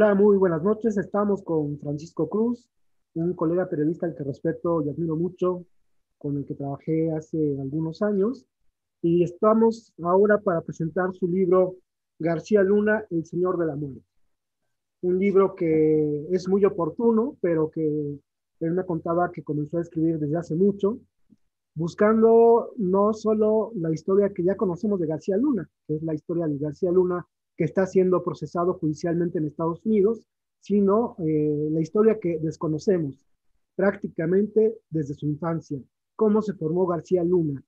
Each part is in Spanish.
Hola, muy buenas noches. Estamos con Francisco Cruz, un colega periodista al que respeto y admiro mucho, con el que trabajé hace algunos años. Y estamos ahora para presentar su libro García Luna, El Señor de la Muerte. Un libro que es muy oportuno, pero que él me contaba que comenzó a escribir desde hace mucho, buscando no solo la historia que ya conocemos de García Luna, que es la historia de García Luna que está siendo procesado judicialmente en Estados Unidos, sino eh, la historia que desconocemos prácticamente desde su infancia, cómo se formó García Luna,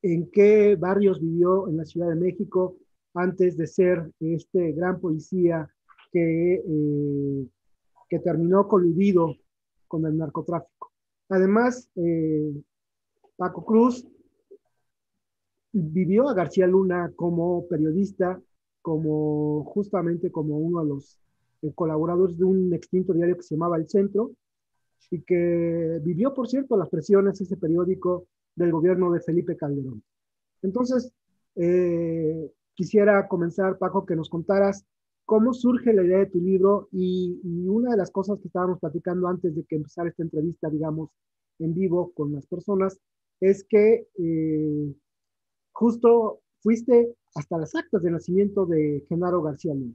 en qué barrios vivió en la Ciudad de México antes de ser este gran policía que, eh, que terminó coludido con el narcotráfico. Además, eh, Paco Cruz vivió a García Luna como periodista como justamente como uno de los eh, colaboradores de un extinto diario que se llamaba El Centro y que vivió, por cierto, las presiones, ese periódico del gobierno de Felipe Calderón. Entonces, eh, quisiera comenzar, Paco, que nos contaras cómo surge la idea de tu libro y, una de las cosas que estábamos platicando antes de que empezara esta entrevista, digamos, en vivo con las personas, es que eh, justo fuiste hasta las actas de nacimiento de Genaro García Luna.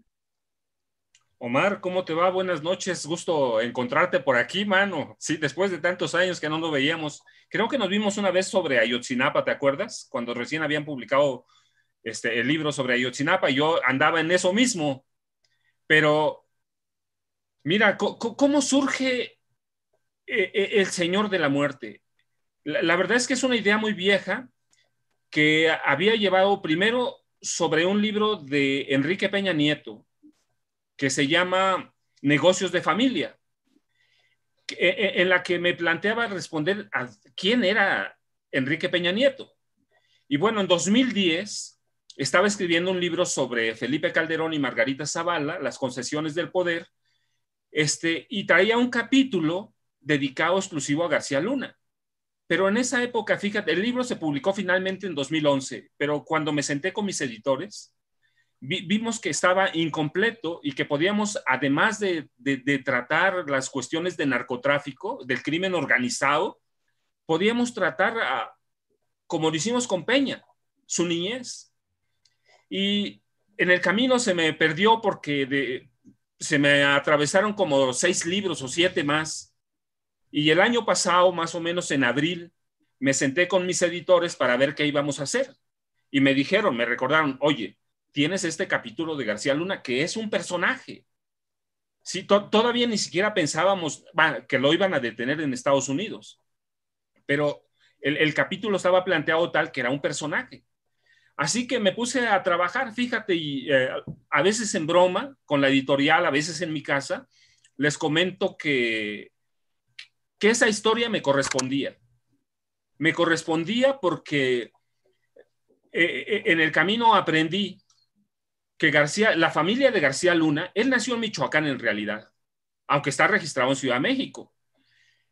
Omar, ¿cómo te va? Buenas noches, gusto encontrarte por aquí, mano. Sí, después de tantos años que no lo veíamos. Creo que nos vimos una vez sobre Ayotzinapa, ¿te acuerdas? Cuando recién habían publicado este, el libro sobre Ayotzinapa, yo andaba en eso mismo. Pero, mira, ¿cómo surge eh, eh, el Señor de la Muerte? La verdad es que es una idea muy vieja que había llevado primero sobre un libro de Enrique Peña Nieto que se llama Negocios de Familia, e, e, en la que me planteaba responder a quién era Enrique Peña Nieto. Y bueno, en 2010 estaba escribiendo un libro sobre Felipe Calderón y Margarita Zavala, las concesiones del poder, este, y traía un capítulo dedicado exclusivo a García Luna. Pero en esa época, fíjate, el libro se publicó finalmente en 2011, pero cuando me senté con mis editores, vimos que estaba incompleto y que podíamos, además de, tratar las cuestiones de narcotráfico, del crimen organizado, podíamos tratar, como lo hicimos con Peña, su niñez. Y en el camino se me perdió porque se me atravesaron como seis libros o siete más y el año pasado, más o menos en abril, me senté con mis editores para ver qué íbamos a hacer. Y me dijeron, me recordaron, oye, tienes este capítulo de García Luna que es un personaje. Sí, todavía ni siquiera pensábamos que lo iban a detener en Estados Unidos, pero el, capítulo estaba planteado tal que era un personaje. Así que me puse a trabajar, fíjate, y eh, a veces en broma con la editorial, a veces en mi casa, les comento que que esa historia me correspondía. Me correspondía porque eh, eh, en el camino aprendí que García, la familia de García Luna, él nació en Michoacán en realidad, aunque está registrado en Ciudad de México.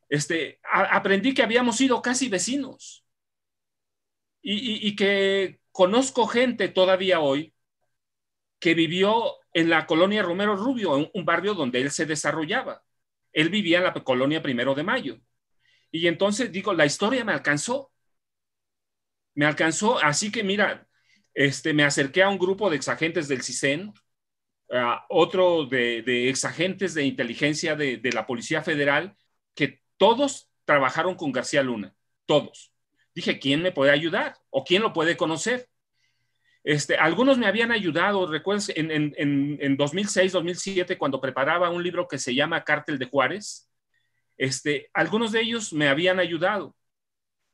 Este, aprendí que habíamos sido casi vecinos y, que conozco gente todavía hoy que vivió en la colonia Romero Rubio, un barrio donde él se desarrollaba. Él vivía en la colonia Primero de Mayo. Y entonces digo, la historia me alcanzó. Me alcanzó, así que mira, este, me acerqué a un grupo de exagentes del CISEN, a otro de, ex exagentes de inteligencia de la Policía Federal, que todos trabajaron con García Luna, todos. Dije, ¿quién me puede ayudar o quién lo puede conocer? Este, algunos me habían ayudado, recuerden, en, 2006-2007, cuando preparaba un libro que se llama Cártel de Juárez, este, algunos de ellos me habían ayudado.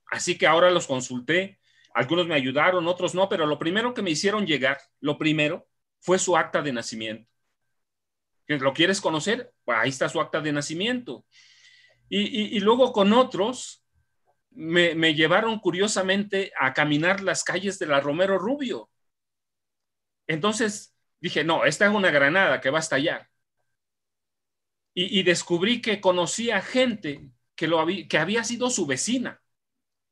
Así que ahora los consulté, algunos me ayudaron, otros no, pero lo primero que me hicieron llegar, lo primero, fue su acta de nacimiento. ¿Lo quieres conocer? Pues, ahí está su acta de nacimiento. Y, luego con otros me llevaron curiosamente a caminar las calles de la Romero Rubio entonces dije, no, esta es una granada que va a estallar. Y, descubrí que conocía gente que, lo había, que había sido su vecina,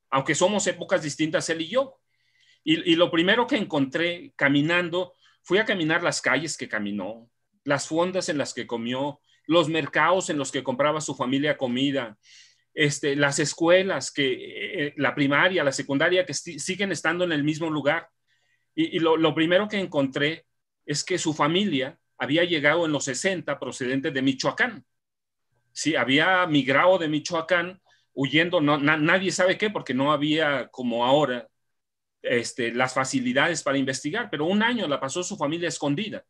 aunque somos épocas distintas él y yo. Y, lo primero que encontré caminando, fui a caminar las calles que caminó, las fondas en las que comió, los mercados en los que compraba su familia comida, este, las escuelas, que eh, eh, la primaria, la secundaria, que siguen estando en el mismo lugar. Y, lo, primero que encontré es que su familia había llegado en los 60 procedentes de Michoacán. Sí, había migrado de Michoacán huyendo, no, nadie sabe qué, porque no había como ahora este, las facilidades para investigar, pero un año la pasó su familia escondida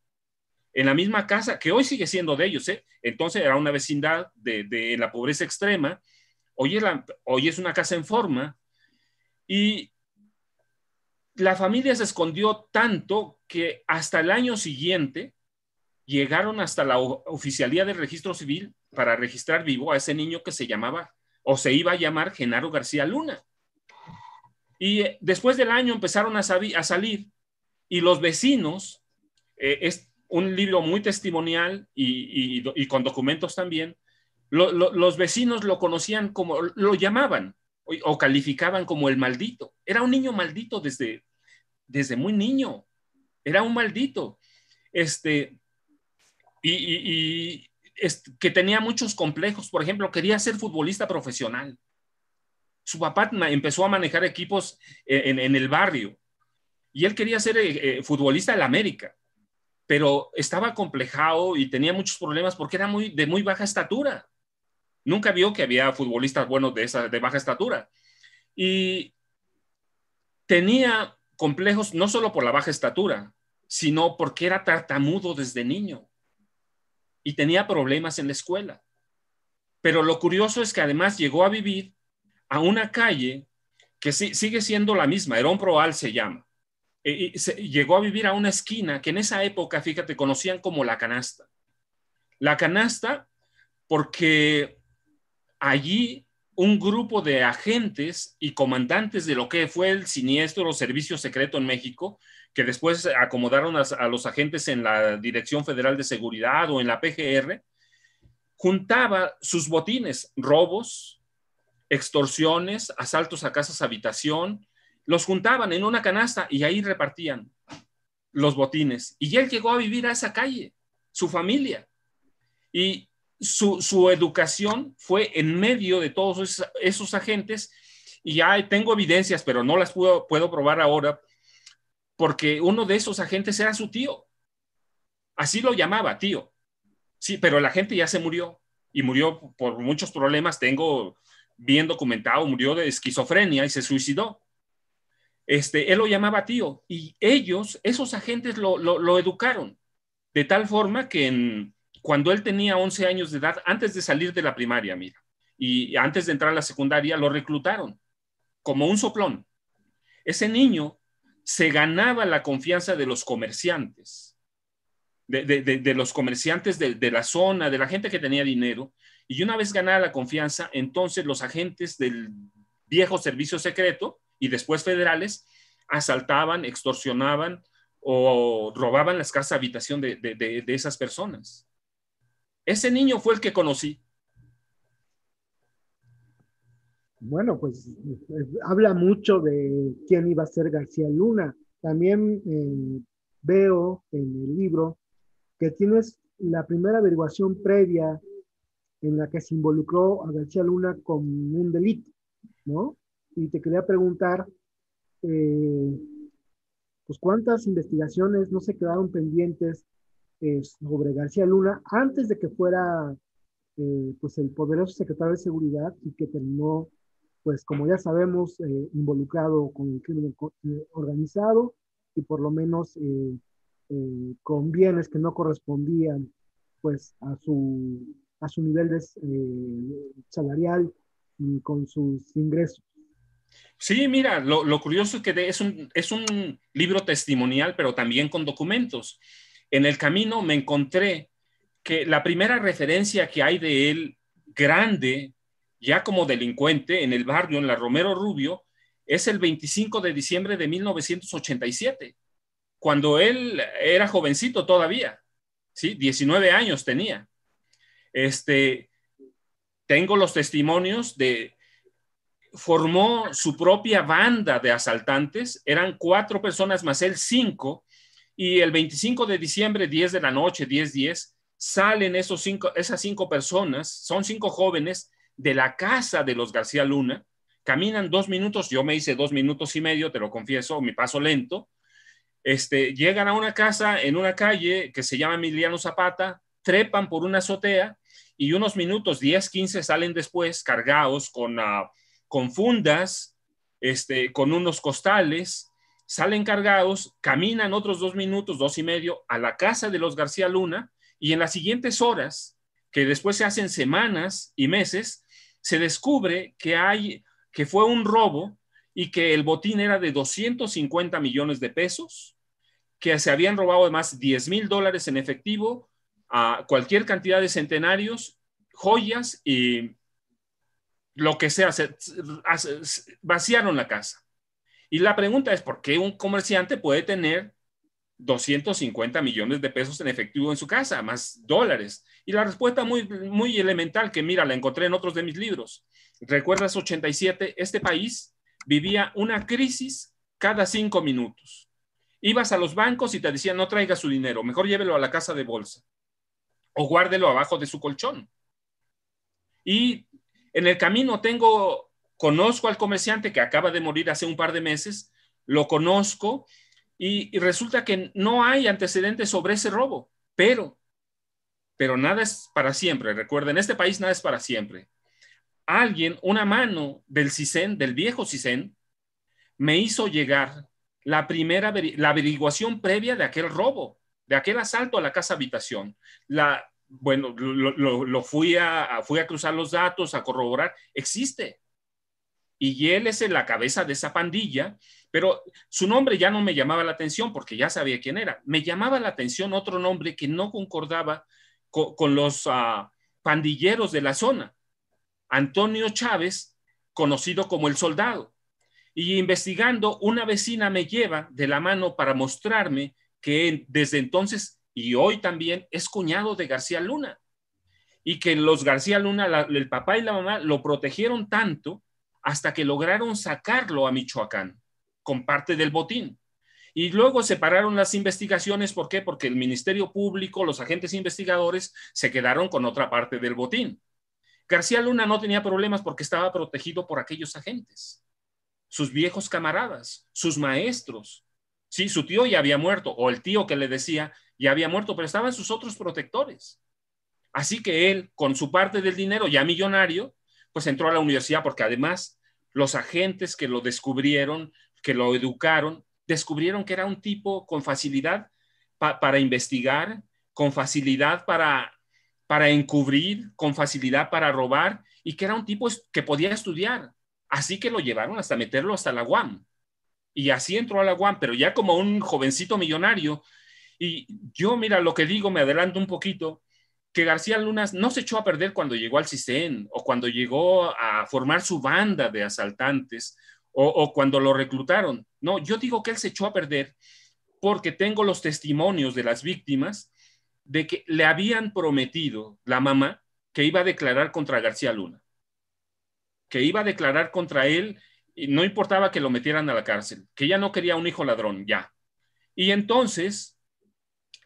en la misma casa, que hoy sigue siendo de ellos, ¿eh? entonces era una vecindad de, la pobreza extrema, hoy hoy es, una casa en forma, y la familia se escondió tanto que hasta el año siguiente llegaron hasta la oficialía de registro civil para registrar vivo a ese niño que se llamaba o se iba a llamar Genaro García Luna. Y eh, después del año empezaron a, salir y los vecinos, eh, es un libro muy testimonial y, con documentos también, los vecinos lo conocían como, lo llamaban o, calificaban como el maldito. Era un niño maldito desde, desde muy niño. Era un maldito. Este, y, que tenía muchos complejos. Por ejemplo, quería ser futbolista profesional. Su papá empezó a manejar equipos e, en, el barrio y él quería ser eh, eh, futbolista del América, pero estaba complejado y tenía muchos problemas porque era muy, de muy baja estatura. Nunca vio que había futbolistas buenos de, esa, de baja estatura. Y tenía complejos no solo por la baja estatura, sino porque era tartamudo desde niño y tenía problemas en la escuela. Pero lo curioso es que además llegó a vivir a una calle que sigue siendo la misma, Herón Proal se llama. E, y se, llegó a vivir a una esquina que en esa época, fíjate, conocían como la canasta. La canasta porque allí un grupo de agentes y comandantes de lo que fue el siniestro servicio secreto en México, que después acomodaron a, a los agentes en la Dirección Federal de Seguridad o en la PGR, juntaba sus botines, robos, extorsiones, asaltos a casas habitación, los juntaban en una canasta y ahí repartían los botines. Y él llegó a vivir a esa calle, su familia. Y su, educación fue en medio de todos esos, agentes y ya tengo evidencias, pero no las puedo, puedo probar ahora, porque uno de esos agentes era su tío. Así lo llamaba, tío. Sí, pero la gente ya se murió y murió por muchos problemas. Tengo bien documentado, murió de esquizofrenia y se suicidó. Este, él lo llamaba tío y ellos, esos agentes lo educaron de tal forma que en cuando él tenía 11 años de edad, antes de salir de la primaria, mira, y antes de entrar a la secundaria, lo reclutaron como un soplón. Ese niño se ganaba la confianza de los comerciantes, de, los comerciantes de la zona, de la gente que tenía dinero, y una vez ganada la confianza, entonces los agentes del viejo servicio secreto y después federales asaltaban, extorsionaban o robaban la escasa habitación de, esas personas. Ese niño fue el que conocí. Bueno, pues eh, habla mucho de quién iba a ser García Luna. También eh, veo en el libro que tienes la primera averiguación previa en la que se involucró a García Luna con un delito, ¿no? Y te quería preguntar, eh, pues cuántas investigaciones no se quedaron pendientes eh, sobre García Luna antes de que fuera eh, pues el poderoso secretario de Seguridad y que terminó, pues como ya sabemos, eh, involucrado con el crimen organizado y por lo menos con bienes que no correspondían pues a su, a su nivel de, salarial y con sus ingresos. Sí, mira, lo, curioso es que es un, es un libro testimonial, pero también con documentos. En el camino me encontré que la primera referencia que hay de él grande, ya como delincuente, en el barrio, en la Romero Rubio, es el 25 de diciembre de 1987, cuando él era jovencito todavía, ¿sí? 19 años tenía. Este, tengo los testimonios de, formó su propia banda de asaltantes, eran cuatro personas más él, cinco, y el 25 de diciembre, 10 de la noche, 10, 10, salen esos cinco, esas cinco personas, son cinco jóvenes de la casa de los García Luna, caminan dos minutos, yo me hice dos minutos y medio, te lo confieso, mi paso lento, este, llegan a una casa en una calle que se llama Emiliano Zapata, trepan por una azotea y unos minutos, 10, 15, salen después cargados con, ah, con fundas, este, con unos costales, salen cargados, caminan otros dos minutos, dos y medio, a la casa de los García Luna y en las siguientes horas, que después se hacen semanas y meses, se descubre que hay que fue un robo y que el botín era de 250 millones de pesos, que se habían robado además 10 mil dólares en efectivo, a cualquier cantidad de centenarios, joyas y lo que sea, vaciaron la casa. Y la pregunta es, ¿por qué un comerciante puede tener 250 millones de pesos en efectivo en su casa, más dólares? Y la respuesta muy, muy elemental, que mira, la encontré en otros de mis libros. ¿Recuerdas 87? Este país vivía una crisis cada cinco minutos. Ibas a los bancos y te decían, no traiga su dinero, mejor llévelo a la casa de bolsa o guárdelo abajo de su colchón. Y en el camino tengo Conozco al comerciante que acaba de morir hace un par de meses, lo conozco y, resulta que no hay antecedentes sobre ese robo, pero, pero nada es para siempre. Recuerden, en este país nada es para siempre. Alguien, una mano del CISEN, del viejo CISEN, me hizo llegar la primera, la averiguación previa de aquel robo, de aquel asalto a la casa habitación. La, bueno, lo, fui, a, fui a cruzar los datos, a corroborar, existe y él es en la cabeza de esa pandilla, pero su nombre ya no me llamaba la atención porque ya sabía quién era. Me llamaba la atención otro nombre que no concordaba con, los ah, pandilleros de la zona, Antonio Chávez, conocido como el soldado. Y investigando, una vecina me lleva de la mano para mostrarme que desde entonces y hoy también es cuñado de García Luna y que los García Luna, el papá y la mamá lo protegieron tanto hasta que lograron sacarlo a Michoacán con parte del botín. Y luego separaron las investigaciones, ¿por qué? Porque el Ministerio Público, los agentes investigadores, se quedaron con otra parte del botín. García Luna no tenía problemas porque estaba protegido por aquellos agentes, sus viejos camaradas, sus maestros. Sí, su tío ya había muerto, o el tío que le decía ya había muerto, pero estaban sus otros protectores. Así que él, con su parte del dinero ya millonario, pues entró a la universidad porque además los agentes que lo descubrieron, que lo educaron, descubrieron que era un tipo con facilidad para investigar, con facilidad para, para encubrir, con facilidad para robar y que era un tipo que podía estudiar. Así que lo llevaron hasta meterlo hasta la UAM. Y así entró a la UAM, pero ya como un jovencito millonario. Y yo, mira, lo que digo, me adelanto un poquito, que García Lunas no se echó a perder cuando llegó al CISEN o cuando llegó a formar su banda de asaltantes o, o, cuando lo reclutaron. No, yo digo que él se echó a perder porque tengo los testimonios de las víctimas de que le habían prometido la mamá que iba a declarar contra García Luna, que iba a declarar contra él y no importaba que lo metieran a la cárcel, que ya no quería un hijo ladrón, ya. Y entonces,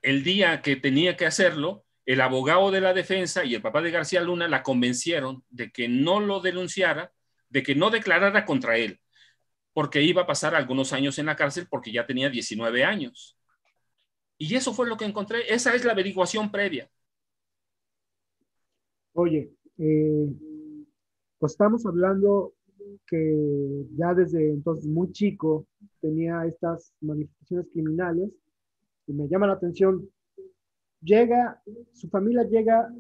el día que tenía que hacerlo, el abogado de la defensa y el papá de García Luna la convencieron de que no lo denunciara, de que no declarara contra él, porque iba a pasar algunos años en la cárcel porque ya tenía 19 años. Y eso fue lo que encontré. Esa es la averiguación previa. Oye, eh, pues estamos hablando que ya desde entonces muy chico tenía estas manifestaciones criminales y me llama la atención llega, su familia llega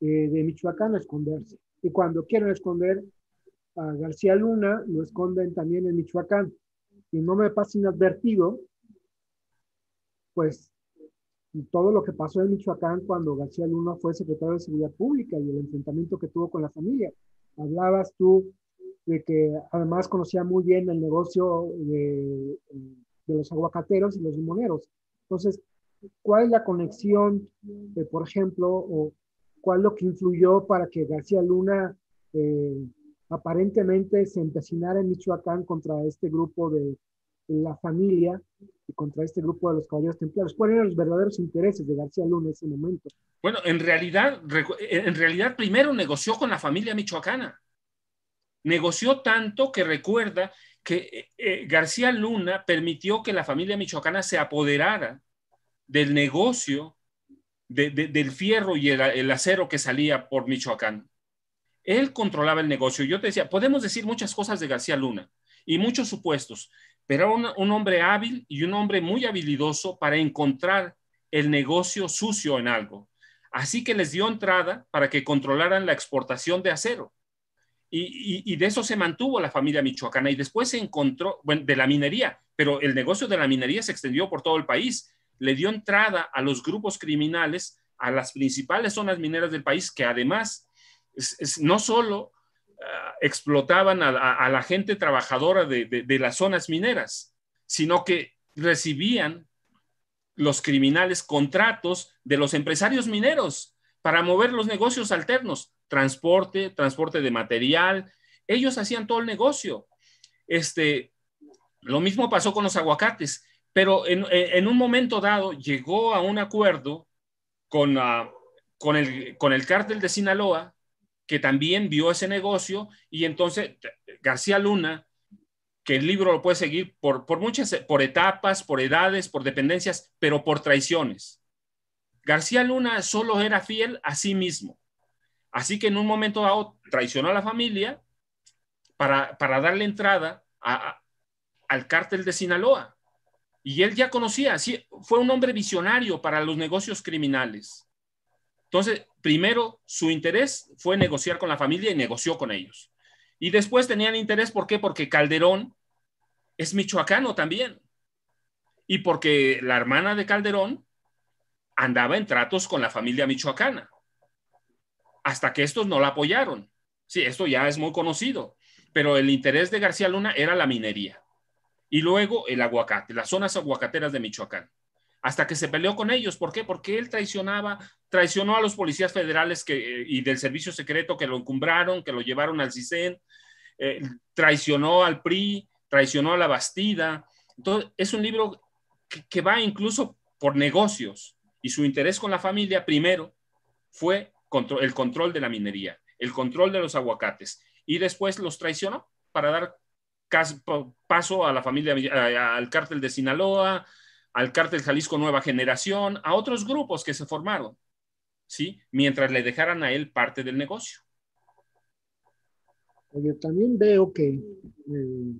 eh, de Michoacán a esconderse. Y cuando quieren esconder a García Luna, lo esconden también en Michoacán. Y no me pasa inadvertido, pues, todo lo que pasó en Michoacán cuando García Luna fue secretario de Seguridad Pública y el enfrentamiento que tuvo con la familia. Hablabas tú de que además conocía muy bien el negocio de, de los aguacateros y los limoneros. Entonces, ¿Cuál es la conexión, por ejemplo, o cuál es lo que influyó para que García Luna eh, aparentemente se empecinara en Michoacán contra este grupo de la familia y contra este grupo de los caballeros templarios? ¿Cuáles eran los verdaderos intereses de García Luna en ese momento? Bueno, en realidad, en realidad primero negoció con la familia michoacana. Negoció tanto que recuerda que eh, eh, García Luna permitió que la familia michoacana se apoderara del negocio del fierro y el, acero que salía por Michoacán. Él controlaba el negocio. Yo te decía, podemos decir muchas cosas de García Luna y muchos supuestos, pero era un, hombre hábil y un hombre muy habilidoso para encontrar el negocio sucio en algo. Así que les dio entrada para que controlaran la exportación de acero. Y, y, de eso se mantuvo la familia michoacana y después se encontró, bueno, de la minería, pero el negocio de la minería se extendió por todo el país le dio entrada a los grupos criminales, a las principales zonas mineras del país, que además no solo ah, explotaban a, la gente trabajadora de, de las zonas mineras, sino que recibían los criminales contratos de los empresarios mineros para mover los negocios alternos, transporte, transporte de material. Ellos hacían todo el negocio. Este, lo mismo pasó con los aguacates pero eh, en, un momento dado llegó a un acuerdo con, ah, con, el, con el cártel de Sinaloa, que también vio ese negocio, y entonces eh, García Luna, que el libro lo puede seguir por, muchas, eh, por etapas, por edades, por dependencias, pero por traiciones. García Luna solo era fiel a sí mismo. Así que en un momento dado traicionó a la familia para, para darle entrada al cártel de Sinaloa. Y él ya conocía, fue un hombre visionario para los negocios criminales. Entonces, primero su interés fue negociar con la familia y negoció con ellos. Y después tenían interés, ¿por qué? Porque Calderón es michoacano también. Y porque la hermana de Calderón andaba en tratos con la familia michoacana. Hasta que estos no la apoyaron. Sí, esto ya es muy conocido. Pero el interés de García Luna era la minería. Y luego el aguacate, las zonas aguacateras de Michoacán. Hasta que se peleó con ellos. ¿Por qué? Porque él traicionaba, traicionó a los policías federales que, eh, y del servicio secreto que lo encumbraron, que lo llevaron al CICEN eh, traicionó al PRI, traicionó a la Bastida. Entonces, es un libro que, va incluso por negocios y su interés con la familia primero fue el control de la minería, el control de los aguacates y después los traicionó para dar paso a la familia, eh, al cártel de Sinaloa, al cártel Jalisco Nueva Generación, a otros grupos que se formaron, ¿sí? Mientras le dejaran a él parte del negocio. Yo también veo que, eh,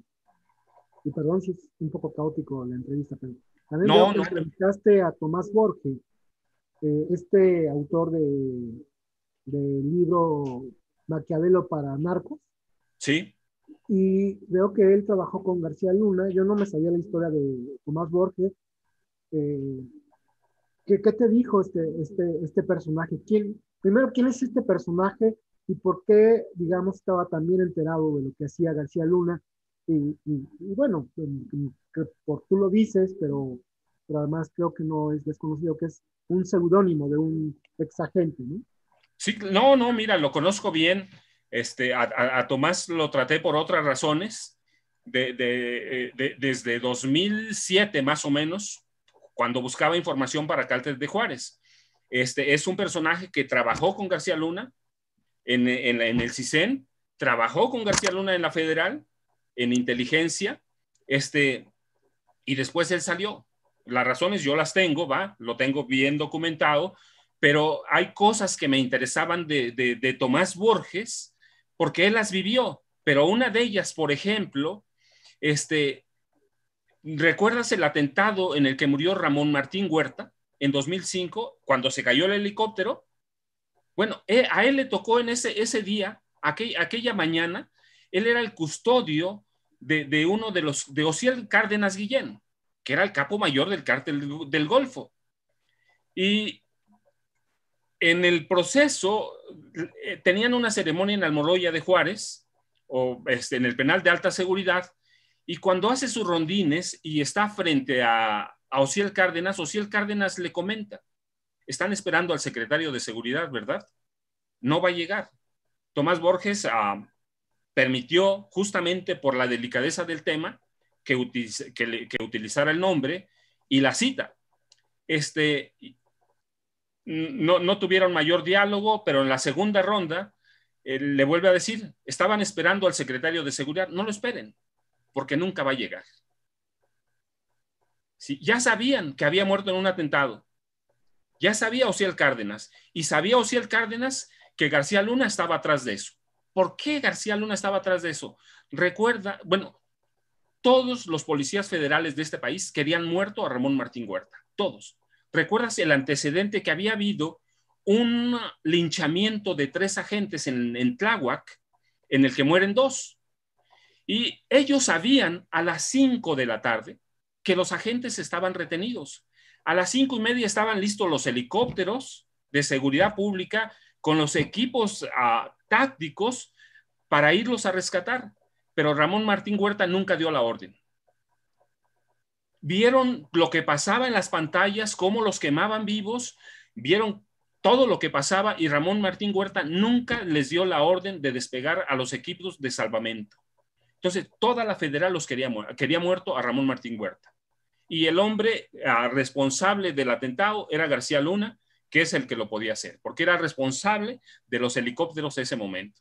y perdón si es un poco caótico la entrevista, pero también veo que entrevistaste a Tomás Borges, eh, este autor del libro Maquiavelo para Narcos. Sí y veo que él trabajó con García Luna. Yo no me sabía la historia de Tomás Borges. Eh, ¿qué, te dijo este, este, este personaje? ¿Quién, primero, ¿quién es este personaje y por qué, digamos, estaba también enterado de lo que hacía García Luna? Y, bueno, pues, por tú lo dices, pero, pero además creo que no es desconocido, que es un seudónimo de un ex agente, ¿no? Sí, no, no, mira, lo conozco bien. Este, a, Tomás lo traté por otras razones, de, eh, desde 2007 más o menos, cuando buscaba información para Cártel de Juárez. Este, es un personaje que trabajó con García Luna en, el CISEN, trabajó con García Luna en la Federal, en inteligencia, este, y después él salió. Las razones yo las tengo, va, lo tengo bien documentado, pero hay cosas que me interesaban de, de, de Tomás Borges porque él las vivió, pero una de ellas, por ejemplo, este, ¿recuerdas el atentado en el que murió Ramón Martín Huerta en 2005, cuando se cayó el helicóptero? Bueno, eh, a él le tocó en ese, ese día, aquella mañana, él era el custodio de, uno de los, de Osiel Cárdenas Guillén, que era el capo mayor del cártel del Golfo. Y en el proceso, eh, tenían una ceremonia en Almoloya de Juárez, o este, en el penal de alta seguridad, y cuando hace sus rondines y está frente a, a Cárdenas, Ociel Cárdenas le comenta, están esperando al secretario de seguridad, ¿verdad? No va a llegar. Tomás Borges ah, permitió, justamente por la delicadeza del tema, que, que utilizara el nombre y la cita. Este, no, tuvieron mayor diálogo, pero en la segunda ronda eh, le vuelve a decir, estaban esperando al secretario de seguridad, no lo esperen, porque nunca va a llegar. si ya sabían que había muerto en un atentado. Ya sabía Ociel Cárdenas. Y sabía Ociel Cárdenas que García Luna estaba atrás de eso. ¿Por qué García Luna estaba atrás de eso? Recuerda, bueno, todos los policías federales de este país querían muerto a Ramón Martín Huerta. Todos. ¿Recuerdas el antecedente que había habido un linchamiento de tres agentes en, Tláhuac, en el que mueren dos? Y ellos sabían a las cinco de la tarde que los agentes estaban retenidos. A las cinco y media estaban listos los helicópteros de seguridad pública con los equipos ah, tácticos para irlos a rescatar, pero Ramón Martín Huerta nunca dio la orden vieron lo que pasaba en las pantallas, cómo los quemaban vivos, vieron todo lo que pasaba y Ramón Martín Huerta nunca les dio la orden de despegar a los equipos de salvamento. Entonces, toda la federal los quería, quería muerto a Ramón Martín Huerta. Y el hombre ah, responsable del atentado era García Luna, que es el que lo podía hacer, porque era responsable de los helicópteros de ese momento.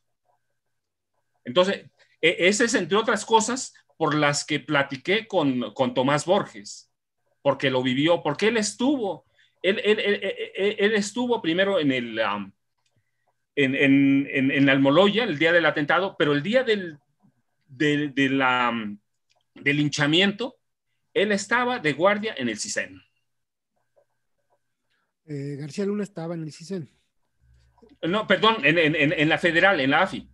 Entonces, e-, ese es, entre otras cosas, por las que platiqué con, Tomás Borges, porque lo vivió, porque él estuvo, él, estuvo primero en el... Um, en, Almoloya el día del atentado, pero el día del, del, um, del linchamiento, él estaba de guardia en el CISEN. Eh, García Luna estaba en el CISEN. No, perdón, en, la federal, en la AFI.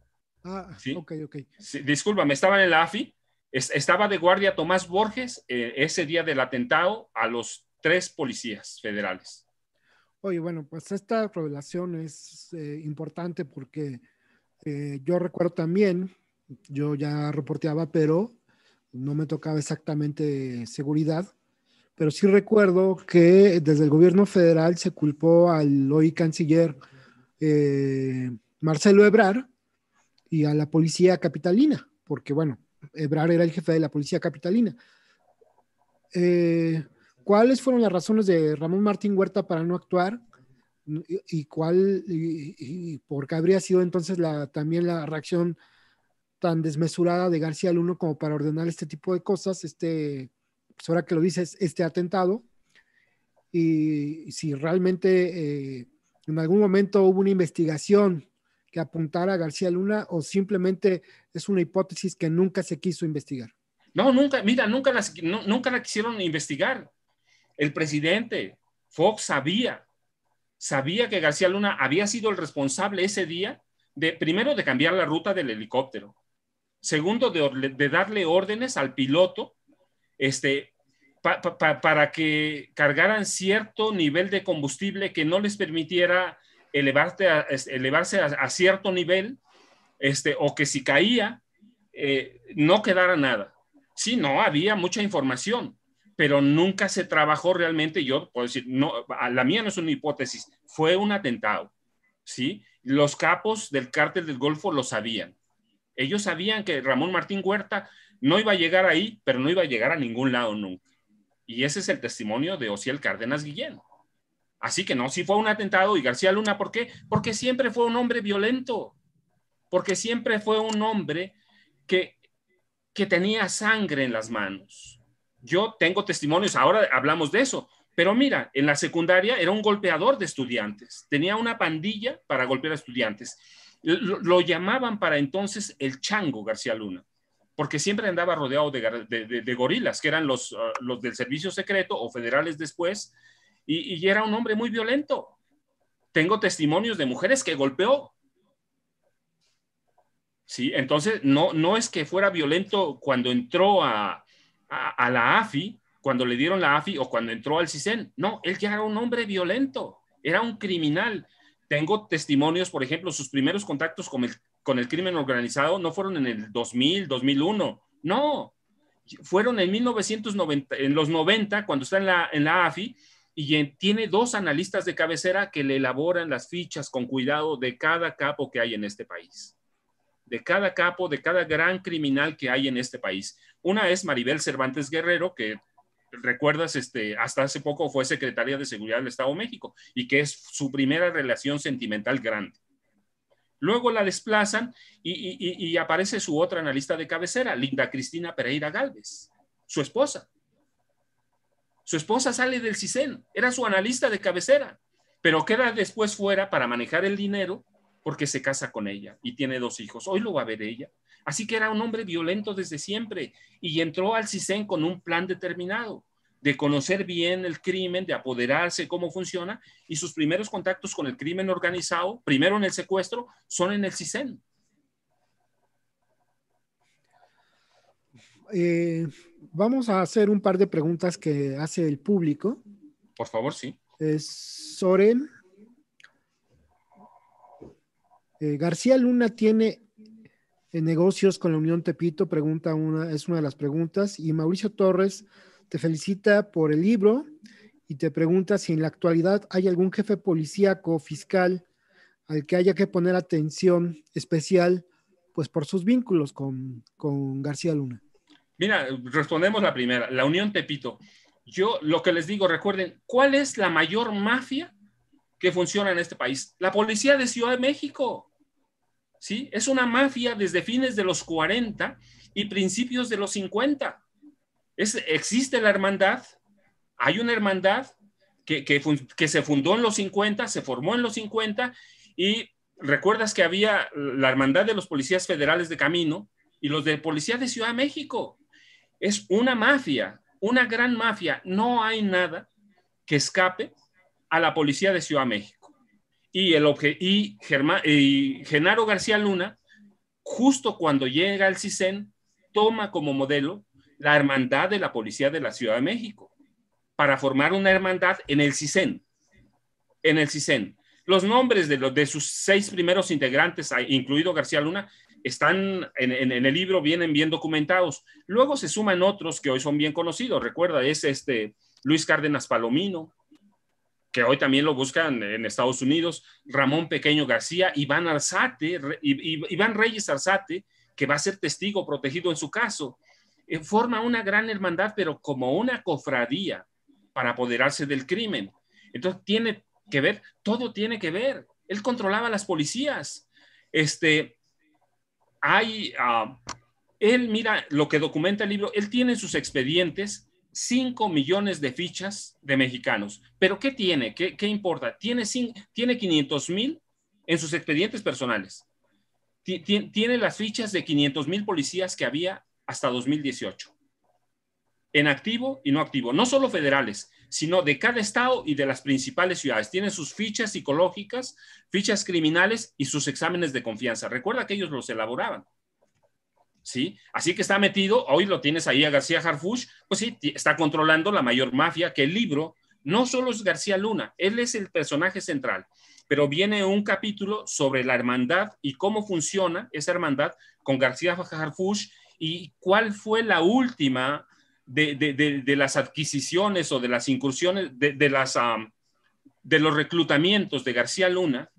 Ah, ¿Sí? ok, ok. disculpa me estaba en la AFI estaba de guardia Tomás Borges eh, ese día del atentado a los tres policías federales. Oye, bueno, pues esta revelación es eh, importante porque eh, yo recuerdo también, yo ya reporteaba, pero no me tocaba exactamente seguridad, pero sí recuerdo que desde el gobierno federal se culpó al hoy canciller Marcelo Ebrar y a la policía capitalina, porque bueno, Ebrar era el jefe de la policía capitalina. Eh, ¿Cuáles fueron las razones de Ramón Martín Huerta para no actuar? ¿Y, cuál, y, por qué habría sido entonces la, también la reacción tan desmesurada de García Luno como para ordenar este tipo de cosas, este, pues ahora que lo dices, este atentado? Y si realmente eh, en algún momento hubo una investigación apuntar a García Luna o simplemente es una hipótesis que nunca se quiso investigar? No, nunca, mira, nunca, nunca la quisieron investigar. El presidente Fox sabía, sabía que García Luna había sido el responsable ese día de, primero, de cambiar la ruta del helicóptero. Segundo, de, darle órdenes al piloto este, para que cargaran cierto nivel de combustible que no les permitiera a, elevarse a, cierto nivel, este, o que si caía, eh, no quedara nada. Sí, no, había mucha información, pero nunca se trabajó realmente, yo puedo decir, no, la mía no es una hipótesis, fue un atentado, ¿sí? Los capos del cártel del Golfo lo sabían. Ellos sabían que Ramón Martín Huerta no iba a llegar ahí, pero no iba a llegar a ningún lado nunca. Y ese es el testimonio de Osiel Cárdenas Guillén. Así que no, sí fue un atentado y García Luna, ¿por qué? Porque siempre fue un hombre violento, porque siempre fue un hombre que, que tenía sangre en las manos. Yo tengo testimonios, ahora hablamos de eso, pero mira, en la secundaria era un golpeador de estudiantes, tenía una pandilla para golpear a estudiantes. Lo, llamaban para entonces el chango García Luna, porque siempre andaba rodeado de, gorilas, que eran los, ah, los del servicio secreto o federales después, y, era un hombre muy violento. Tengo testimonios de mujeres que golpeó. Sí, entonces no, no es que fuera violento cuando entró a, a, la AFI, cuando le dieron la AFI o cuando entró al CISEN. No, él ya era un hombre violento, era un criminal. Tengo testimonios, por ejemplo, sus primeros contactos con el, con el crimen organizado no fueron en el 2000, 2001, no, fueron en 1990, en los 90, cuando está en la, en la AFI, y tiene dos analistas de cabecera que le elaboran las fichas con cuidado de cada capo que hay en este país, de cada capo, de cada gran criminal que hay en este país. Una es Maribel Cervantes Guerrero, que recuerdas, este, hasta hace poco fue secretaria de Seguridad del Estado de México y que es su primera relación sentimental grande. Luego la desplazan y, y aparece su otra analista de cabecera, Linda Cristina Pereira Galvez, su esposa su esposa sale del CISEN, era su analista de cabecera, pero queda después fuera para manejar el dinero porque se casa con ella y tiene dos hijos. Hoy lo va a ver ella. Así que era un hombre violento desde siempre y entró al CISEN con un plan determinado de conocer bien el crimen, de apoderarse, cómo funciona, y sus primeros contactos con el crimen organizado, primero en el secuestro, son en el CISEN. Eh, vamos a hacer un par de preguntas que hace el público. Por favor, sí. Es Soren. Eh, García Luna tiene eh, negocios con la Unión Tepito, pregunta una, es una de las preguntas. Y Mauricio Torres te felicita por el libro y te pregunta si en la actualidad hay algún jefe policíaco fiscal al que haya que poner atención especial, pues por sus vínculos con García Luna. Mira, respondemos la primera, la Unión Tepito. Yo lo que les digo, recuerden, ¿cuál es la mayor mafia que funciona en este país? La policía de Ciudad de México. ¿Sí? Es una mafia desde fines de los 40 y principios de los 50. existe la hermandad, hay una hermandad que, que, que, se fundó en los 50, se formó en los 50 y recuerdas que había la hermandad de los policías federales de camino y los de policía de Ciudad de México es una mafia, una gran mafia. No hay nada que escape a la policía de Ciudad de México. Y, el y, Genaro García Luna, justo cuando llega al CISEN, toma como modelo la hermandad de la policía de la Ciudad de México para formar una hermandad en el CISEN. En el CISEN. Los nombres de, los, de sus seis primeros integrantes, incluido García Luna, están en, el libro, vienen bien documentados. Luego se suman otros que hoy son bien conocidos. Recuerda, es este Luis Cárdenas Palomino, que hoy también lo buscan en Estados Unidos, Ramón Pequeño García, Iván Arzate, Iván Reyes Alzate que va a ser testigo protegido en su caso. Eh, forma una gran hermandad, pero como una cofradía para apoderarse del crimen. Entonces tiene que ver, todo tiene que ver. Él controlaba las policías. Este, hay, ah, él mira lo que documenta el libro, él tiene en sus expedientes 5 millones de fichas de mexicanos, pero ¿qué tiene? ¿Qué, importa? Tiene, tiene 500 mil en sus expedientes personales. tiene las fichas de 500 mil policías que había hasta 2018, en activo y no activo, no solo federales, sino de cada estado y de las principales ciudades. Tienen sus fichas psicológicas, fichas criminales y sus exámenes de confianza. Recuerda que ellos los elaboraban. ¿Sí? Así que está metido, hoy lo tienes ahí a García Harfush, pues sí, está controlando la mayor mafia que el libro. No solo es García Luna, él es el personaje central, pero viene un capítulo sobre la hermandad y cómo funciona esa hermandad con García Harfush y cuál fue la última de, las adquisiciones o de las incursiones, de, las, de los reclutamientos de García Luna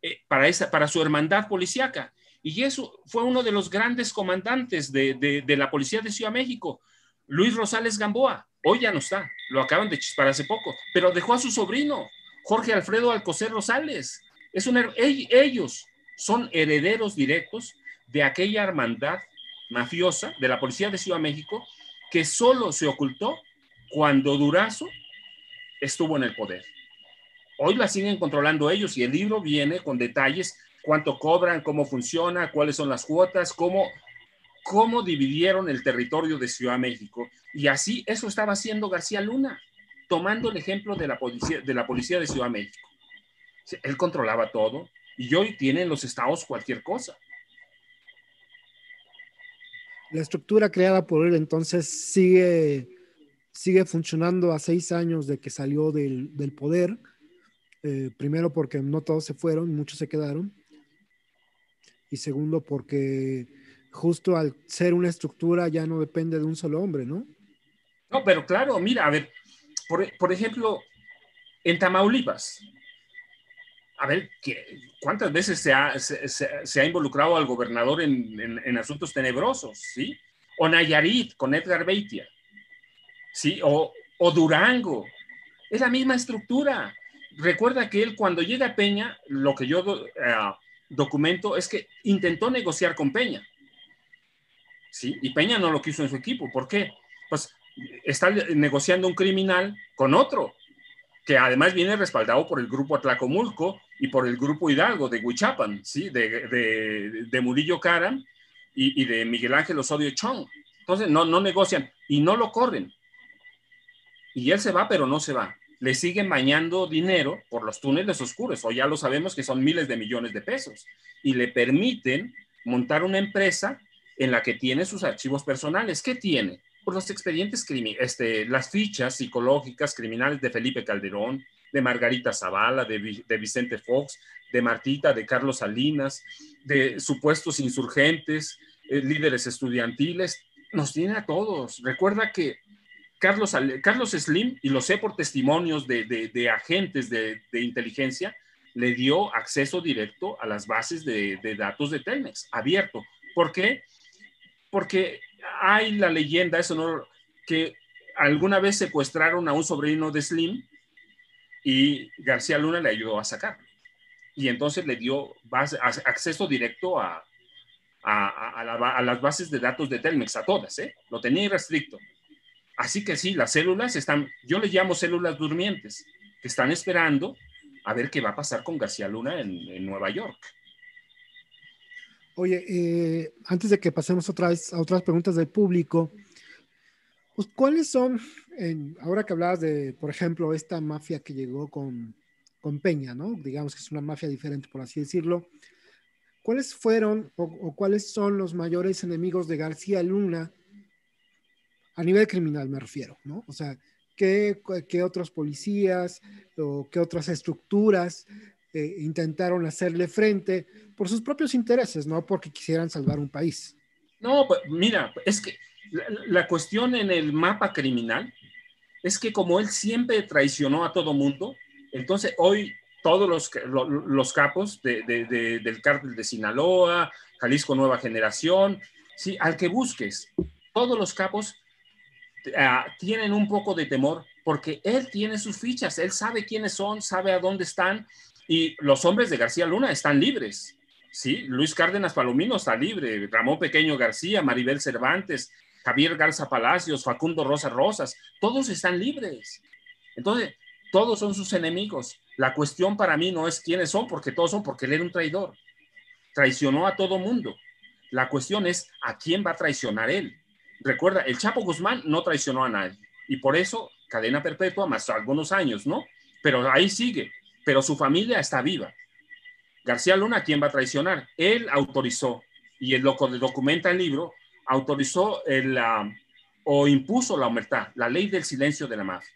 eh, para, esa, para su hermandad policíaca. Y eso fue uno de los grandes comandantes de, la policía de Ciudad México, Luis Rosales Gamboa. Hoy ya no está, lo acaban de chispar hace poco, pero dejó a su sobrino, Jorge Alfredo Alcocer Rosales. Es un, ellos son herederos directos de aquella hermandad mafiosa de la Policía de Ciudad México que solo se ocultó cuando Durazo estuvo en el poder. Hoy la siguen controlando ellos y el libro viene con detalles, cuánto cobran, cómo funciona, cuáles son las cuotas, cómo, cómo dividieron el territorio de Ciudad México. Y así eso estaba haciendo García Luna, tomando el ejemplo de la policía de, la policía de Ciudad México. Él controlaba todo y hoy tienen los estados cualquier cosa la estructura creada por él entonces sigue, sigue funcionando a seis años de que salió del, poder. Eh, primero porque no todos se fueron, muchos se quedaron. Y segundo porque justo al ser una estructura ya no depende de un solo hombre, ¿no? No, pero claro, mira, a ver, por, por ejemplo, en Tamaulipas, a ver, ¿cuántas veces se ha, involucrado al gobernador en, asuntos tenebrosos? ¿sí? O Nayarit con Edgar Beitia, ¿sí? O, Durango. Es la misma estructura. Recuerda que él cuando llega a Peña, lo que yo eh, documento es que intentó negociar con Peña. ¿sí? Y Peña no lo quiso en su equipo. ¿Por qué? Pues está negociando un criminal con otro que además viene respaldado por el grupo Atlacomulco y por el grupo Hidalgo de Huichapan, ¿sí? de, Murillo Caram y, de Miguel Ángel Osorio Chong. Entonces no, no negocian y no lo corren. Y él se va, pero no se va. Le siguen bañando dinero por los túneles oscuros, o ya lo sabemos que son miles de millones de pesos, y le permiten montar una empresa en la que tiene sus archivos personales. ¿Qué tiene? por los expedientes, este, las fichas psicológicas criminales de Felipe Calderón, de Margarita Zavala, de, Vicente Fox, de Martita, de Carlos Salinas, de supuestos insurgentes, eh, líderes estudiantiles, nos tiene a todos. Recuerda que Carlos, Carlos Slim, y lo sé por testimonios de, de agentes de, inteligencia, le dio acceso directo a las bases de, datos de Telmex, abierto. ¿Por qué? Porque hay la leyenda, eso no, que alguna vez secuestraron a un sobrino de Slim y García Luna le ayudó a sacar. Y entonces le dio acceso directo a, las bases de datos de Telmex, a todas, ¿eh? Lo tenía irrestricto. Así que sí, las células están, yo les llamo células durmientes, que están esperando a ver qué va a pasar con García Luna en Nueva York. Oye, eh, antes de que pasemos a otras preguntas del público, pues, ¿cuáles son, ahora que hablabas de, por ejemplo, esta mafia que llegó con, Peña, ¿no? Digamos que es una mafia diferente, por así decirlo. ¿Cuáles fueron o, cuáles son los mayores enemigos de García Luna a nivel criminal, me refiero, ¿no? O sea, ¿qué, qué otros policías o qué otras estructuras eh, intentaron hacerle frente por sus propios intereses, no porque quisieran salvar un país. No, pues mira, es que la, cuestión en el mapa criminal es que como él siempre traicionó a todo mundo, entonces hoy todos los, los, capos de, del cártel de Sinaloa, Jalisco Nueva Generación, sí, al que busques, todos los capos ah, tienen un poco de temor porque él tiene sus fichas, él sabe quiénes son, sabe a dónde están y los hombres de García Luna están libres. Sí, Luis Cárdenas Palomino está libre, Ramón Pequeño García, Maribel Cervantes, Javier Garza Palacios, Facundo Rosa Rosas, todos están libres. Entonces, todos son sus enemigos. La cuestión para mí no es quiénes son, porque todos son, porque él era un traidor. Traicionó a todo mundo. La cuestión es a quién va a traicionar él. Recuerda, el Chapo Guzmán no traicionó a nadie y por eso cadena perpetua más algunos años, ¿no? Pero ahí sigue pero su familia está viva. García Luna, ¿quién va a traicionar? Él autorizó, y el loco documenta el libro, autorizó o impuso la humildad, la ley del silencio de la mafia.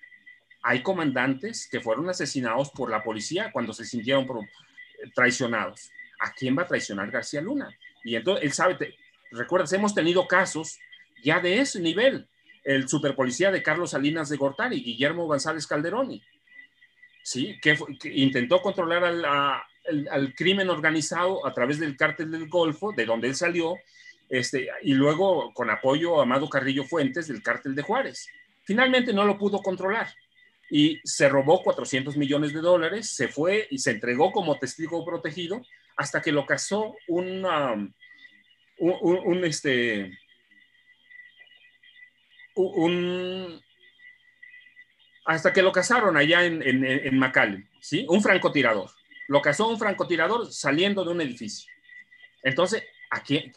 Hay comandantes que fueron asesinados por la policía cuando se sintieron traicionados. ¿A quién va a traicionar García Luna? Y entonces él sabe, recuerdas, hemos tenido casos ya de ese nivel. El superpolicía de Carlos Salinas de Gortari, Guillermo González Calderón. ¿sí? Que, intentó controlar al, crimen organizado a través del cártel del Golfo, de donde él salió, este, y luego con apoyo a Amado Carrillo Fuentes del cártel de Juárez. Finalmente no lo pudo controlar y se robó 400 millones de dólares, se fue y se entregó como testigo protegido hasta que lo casó um, un, este, un, hasta que lo cazaron allá en, en, ¿sí? Un francotirador. Lo cazó un francotirador saliendo de un edificio. Entonces, aquí,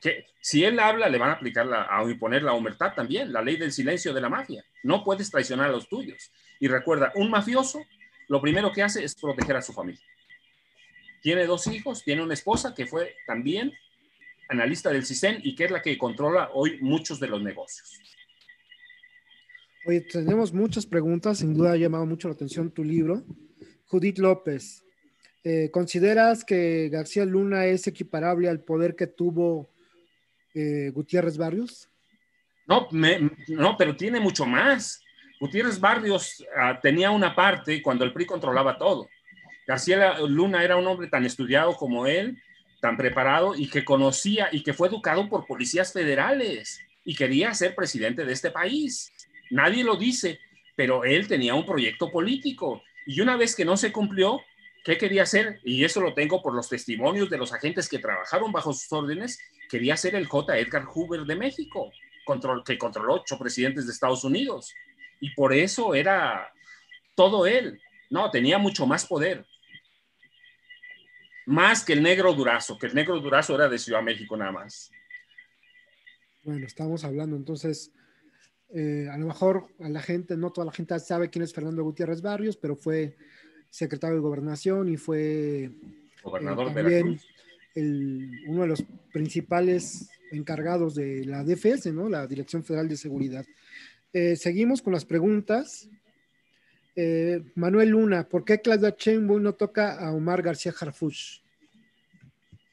que si él habla, le van a aplicar la, a imponer la omertad también, la ley del silencio de la mafia. No puedes traicionar a los tuyos. Y recuerda, un mafioso lo primero que hace es proteger a su familia. Tiene dos hijos, tiene una esposa que fue también analista del CISEN y que es la que controla hoy muchos de los negocios. Oye, tenemos muchas preguntas, sin duda ha llamado mucho la atención tu libro. Judith López, eh, ¿consideras que García Luna es equiparable al poder que tuvo eh, Gutiérrez Barrios? No, no, pero tiene mucho más. Gutiérrez Barrios ah, tenía una parte cuando el PRI controlaba todo. García Luna era un hombre tan estudiado como él, tan preparado y que conocía y que fue educado por policías federales y quería ser presidente de este país. Nadie lo dice, pero él tenía un proyecto político y una vez que no se cumplió, ¿qué quería hacer? Y eso lo tengo por los testimonios de los agentes que trabajaron bajo sus órdenes, quería ser el J. Edgar Hoover de México, que controló ocho presidentes de Estados Unidos. Y por eso era todo él. No, tenía mucho más poder. Más que el negro durazo, que el negro durazo era de Ciudad México nada más. Bueno, estamos hablando entonces eh, a lo mejor a la gente, no toda la gente sabe quién es Fernando Gutiérrez Barrios, pero fue secretario de Gobernación y fue eh, Gobernador también uno de los principales encargados de la DFS, la Dirección Federal de Seguridad. Eh, seguimos con las preguntas. Manuel Luna, ¿por qué Claudia Chainbull no toca a Omar García Harfuch?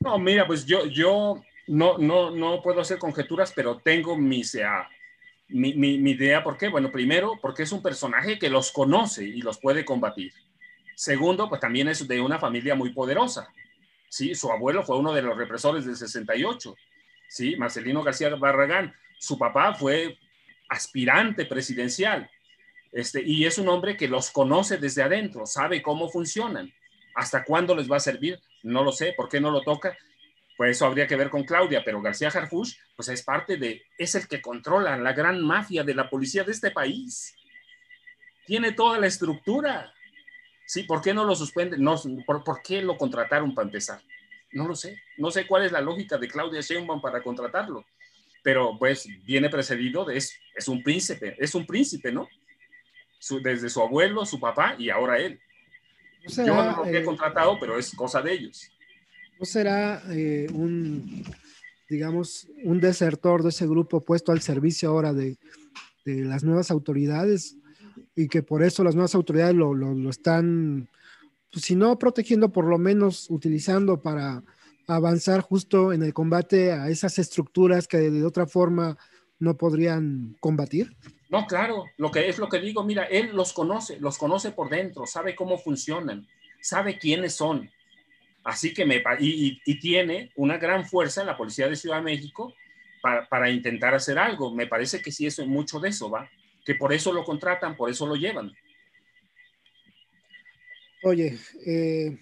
No, mira, pues yo, yo no, no, no puedo hacer conjeturas, pero tengo mi CA. Mi, idea, ¿por qué? Bueno, primero, porque es un personaje que los conoce y los puede combatir. Segundo, pues también es de una familia muy poderosa. Sí, su abuelo fue uno de los represores del 68. Sí, Marcelino García Barragán. Su papá fue aspirante presidencial. Este, y es un hombre que los conoce desde adentro, sabe cómo funcionan. ¿Hasta cuándo les va a servir? No lo sé, ¿por qué no lo toca? Pues eso habría que ver con Claudia, pero García Jarfush pues es parte de, es el que controla la gran mafia de la policía de este país. Tiene toda la estructura. Sí, ¿por qué no lo suspenden? No, ¿por, qué lo contrataron para empezar? No lo sé. No sé cuál es la lógica de Claudia Sheinbaum para contratarlo. Pero pues viene precedido de, es, es un príncipe, es un príncipe, ¿no? desde su abuelo, su papá y ahora él. Yo no lo he eh, contratado, pero es cosa de ellos. ¿No será eh, un, digamos, un desertor de ese grupo puesto al servicio ahora de, las nuevas autoridades y que por eso las nuevas autoridades lo, están, pues, si no protegiendo, por lo menos utilizando para avanzar justo en el combate a esas estructuras que de, de otra forma no podrían combatir? No, claro, lo que es lo que digo, mira, él los conoce, los conoce por dentro, sabe cómo funcionan, sabe quiénes son, Así que me, y, y, tiene una gran fuerza en la Policía de Ciudad de México para, intentar hacer algo. Me parece que sí, eso, es mucho de eso va, que por eso lo contratan, por eso lo llevan. Oye, eh,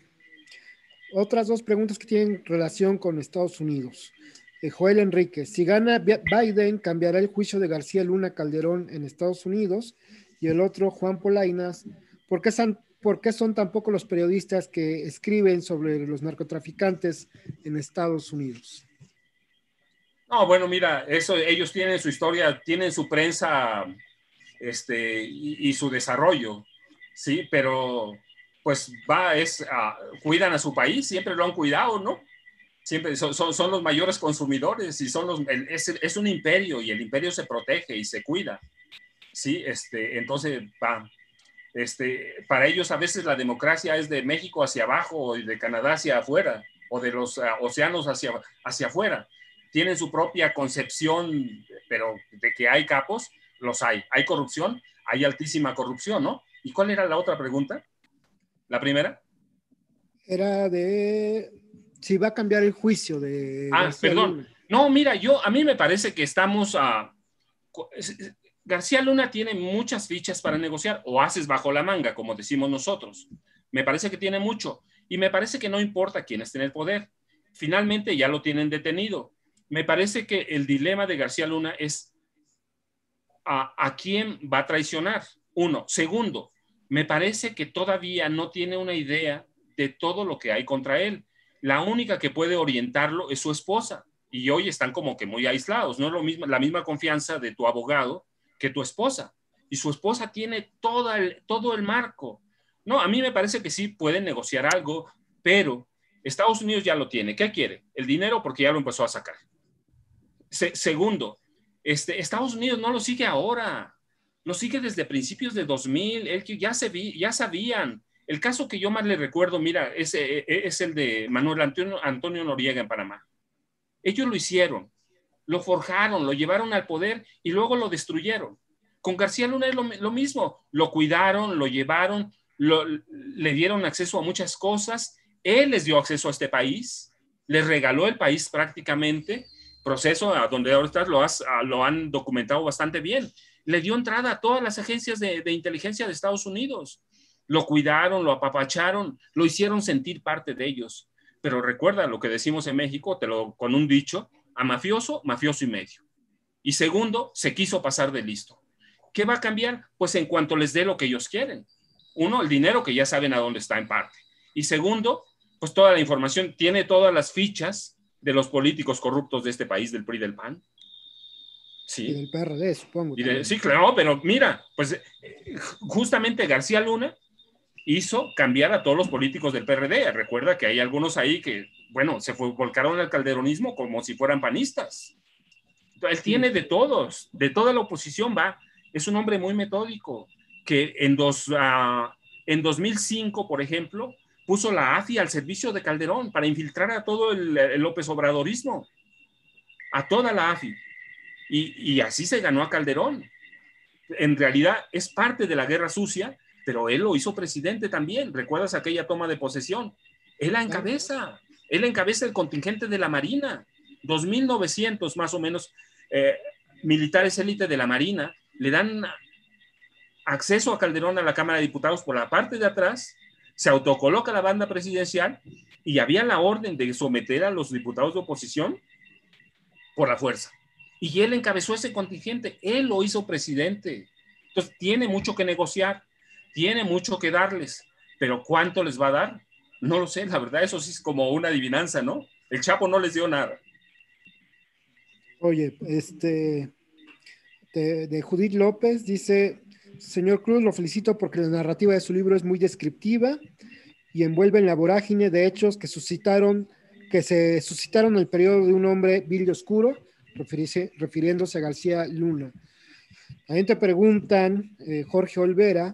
otras dos preguntas que tienen relación con Estados Unidos. Eh, Joel Enrique, si gana Biden, cambiará el juicio de García Luna Calderón en Estados Unidos y el otro, Juan Polainas. ¿Por qué San por qué son tampoco los periodistas que escriben sobre los narcotraficantes en Estados Unidos. No, bueno, mira, eso, ellos tienen su historia, tienen su prensa este, y, su desarrollo, sí, pero pues va, es, cuidan a su país, siempre lo han cuidado, ¿no? Siempre son, son, los mayores consumidores y son los, es, un imperio y el imperio se protege y se cuida, sí, este, entonces, va, este, para ellos a veces la democracia es de México hacia abajo y de Canadá hacia afuera o de los ah, océanos hacia, hacia afuera. Tienen su propia concepción, pero de que hay capos, los hay. Hay corrupción, hay altísima corrupción, ¿no? ¿Y cuál era la otra pregunta? ¿La primera? Era de si va a cambiar el juicio de... Ah, este perdón. No, mira, yo a mí me parece que estamos a... García Luna tiene muchas fichas para negociar o haces bajo la manga, como decimos nosotros. Me parece que tiene mucho y me parece que no importa quién esté en el poder. Finalmente ya lo tienen detenido. Me parece que el dilema de García Luna es a, quién va a traicionar. Uno. Segundo, me parece que todavía no tiene una idea de todo lo que hay contra él. La única que puede orientarlo es su esposa. Y hoy están como que muy aislados. No es lo mismo, la misma confianza de tu abogado que tu esposa. Y su esposa tiene todo el, todo el marco. No, a mí me parece que sí pueden negociar algo, pero Estados Unidos ya lo tiene. ¿Qué quiere? El dinero porque ya lo empezó a sacar. segundo, este, Estados Unidos no lo sigue ahora, lo sigue desde principios de 2000, el que ya, se vi, ya sabían. El caso que yo más le recuerdo, mira, es, eh, eh, es el de Manuel Antonio Noriega en Panamá. Ellos lo hicieron, lo forjaron, lo llevaron al poder y luego lo destruyeron. Con García Luna es lo, mismo, lo cuidaron, lo llevaron, le dieron acceso a muchas cosas, él les dio acceso a este país, les regaló el país prácticamente, proceso a donde ahorita lo, ah, lo han documentado bastante bien, le dio entrada a todas las agencias de, inteligencia de Estados Unidos, lo cuidaron, lo apapacharon, lo hicieron sentir parte de ellos. Pero recuerda lo que decimos en México, te lo con un dicho, a mafioso, mafioso y medio. Y segundo, se quiso pasar de listo. ¿Qué va a cambiar? Pues en cuanto les dé lo que ellos quieren. Uno, el dinero que ya saben a dónde está en parte. Y segundo, pues toda la información, tiene todas las fichas de los políticos corruptos de este país, del PRI, del PAN. Sí. Y del PRD, supongo. sí, claro, pero mira, pues eh, justamente García Luna hizo cambiar a todos los políticos del PRD. Recuerda que hay algunos ahí que, bueno, se volcaron al calderonismo como si fueran panistas. Él tiene de todos, de toda la oposición va. Es un hombre muy metódico, que en, dos, ah, en 2005, por ejemplo, puso la AFI al servicio de Calderón para infiltrar a todo el, López Obradorismo, a toda la AFI. Y, y así se ganó a Calderón. En realidad es parte de la guerra sucia pero él lo hizo presidente también. ¿Recuerdas aquella toma de posesión? Él la encabeza, él encabeza el contingente de la Marina, 2.900 más o menos eh, militares élite de la Marina, le dan acceso a Calderón a la Cámara de Diputados por la parte de atrás, se autocoloca la banda presidencial y había la orden de someter a los diputados de oposición por la fuerza. Y él encabezó ese contingente, él lo hizo presidente. Entonces tiene mucho que negociar tiene mucho que darles, pero ¿cuánto les va a dar? No lo sé, la verdad, eso sí es como una adivinanza, ¿no? El Chapo no les dio nada. Oye, este, de, Judith López dice, señor Cruz, lo felicito porque la narrativa de su libro es muy descriptiva y envuelve en la vorágine de hechos que suscitaron, que se suscitaron en el periodo de un hombre vil y oscuro, refiriéndose a García Luna. También te preguntan, eh, Jorge Olvera,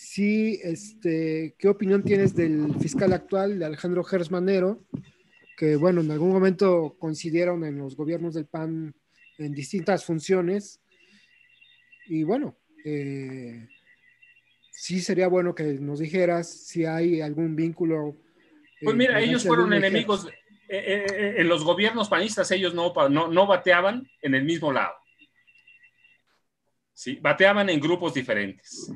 Sí, este, ¿qué opinión tienes del fiscal actual, de Alejandro Gersmanero? que bueno, en algún momento coincidieron en los gobiernos del PAN en distintas funciones? Y bueno, eh, sí sería bueno que nos dijeras si hay algún vínculo. Eh, pues mira, ellos fueron enemigos eh, en los gobiernos panistas, ellos no, no, no bateaban en el mismo lado. Sí, bateaban en grupos diferentes.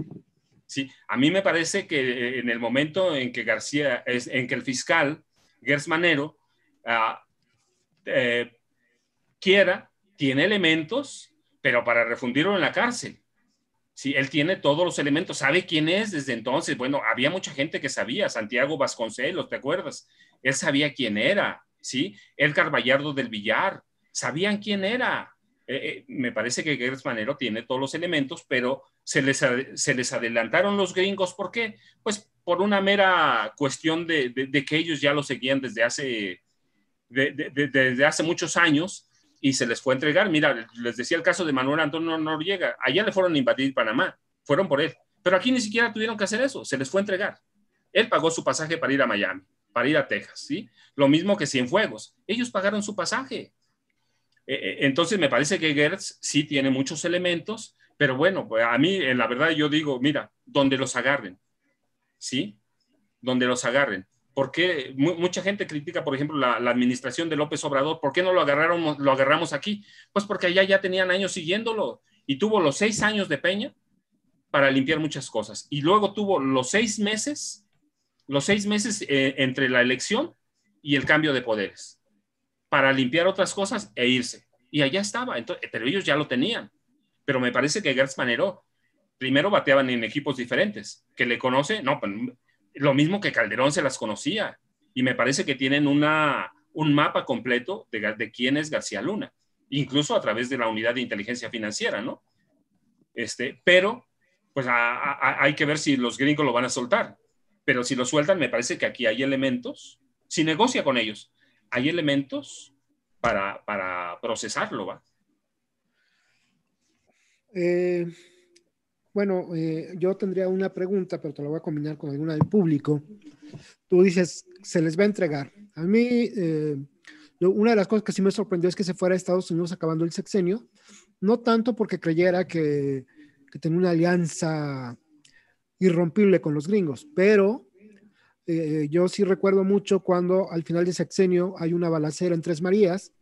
¿sí? A mí me parece que en el momento en que García, en que el fiscal Gersmanero ah, eh, quiera, tiene elementos, pero para refundirlo en la cárcel. Sí, él tiene todos los elementos, sabe quién es desde entonces. Bueno, había mucha gente que sabía, Santiago Vasconcelos, ¿te acuerdas? Él sabía quién era, ¿sí? El carballardo del Villar, sabían quién era, eh, eh, me parece que Manero tiene todos los elementos, pero se les, se les adelantaron los gringos. ¿Por qué? Pues por una mera cuestión de, que ellos ya lo seguían desde hace, desde hace muchos años y se les fue a entregar. Mira, les decía el caso de Manuel Antonio Noriega. Allá le fueron a invadir Panamá, fueron por él. Pero aquí ni siquiera tuvieron que hacer eso, se les fue a entregar. Él pagó su pasaje para ir a Miami, para ir a Texas, ¿sí? Lo mismo que Cienfuegos. Ellos pagaron su pasaje, eh, eh, entonces me parece que Gertz sí tiene muchos elementos, pero bueno, pues, a mí en eh, la verdad yo digo, mira, donde los agarren, ¿sí? Donde los agarren. Porque mucha gente critica, por ejemplo, la, administración de López Obrador, ¿por qué no lo, agarraron, lo agarramos aquí? Pues porque allá ya tenían años siguiéndolo y tuvo los seis años de Peña para limpiar muchas cosas. Y luego tuvo los seis meses, los seis meses entre la elección y el cambio de poderes para limpiar otras cosas e irse. Y allá estaba, entonces, pero ellos ya lo tenían. Pero me parece que Gertz Manero primero bateaban en equipos diferentes, que le conoce, no, pues, lo mismo que Calderón se las conocía. Y me parece que tienen una, un mapa completo de, quién es García Luna, incluso a través de la unidad de inteligencia financiera, ¿no? Este, pero, pues hay que ver si los gringos lo van a soltar. Pero si lo sueltan, me parece que aquí hay elementos. Si negocia con ellos, hay elementos para, para procesarlo, ¿va? Eh, bueno, eh, yo tendría una pregunta, pero te la voy a combinar con alguna del público. Tú dices, se les va a entregar. A mí, eh, una de las cosas que sí me sorprendió es que se fuera a Estados Unidos acabando el sexenio, no tanto porque creyera que, que tenía una alianza irrompible con los gringos, pero eh, yo sí recuerdo mucho cuando al final de sexenio hay una balacera en Tres Marías,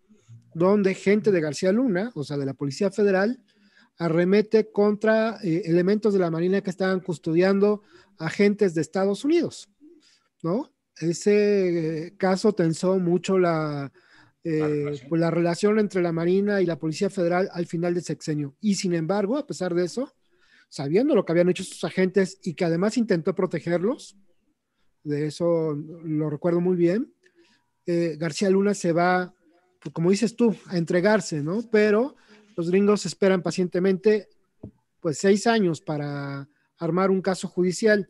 donde gente de García Luna, o sea, de la Policía Federal, arremete contra eh, elementos de la Marina que estaban custodiando agentes de Estados Unidos, ¿no? Ese eh, caso tensó mucho pues, la, relación. entre la Marina y la Policía Federal al final de sexenio. Y sin embargo, a pesar de eso, sabiendo lo que habían hecho sus agentes y que además intentó protegerlos, de eso lo recuerdo muy bien. Eh, García Luna se va, pues, como dices tú, a entregarse, ¿no? Pero los gringos esperan pacientemente, pues, seis años para armar un caso judicial.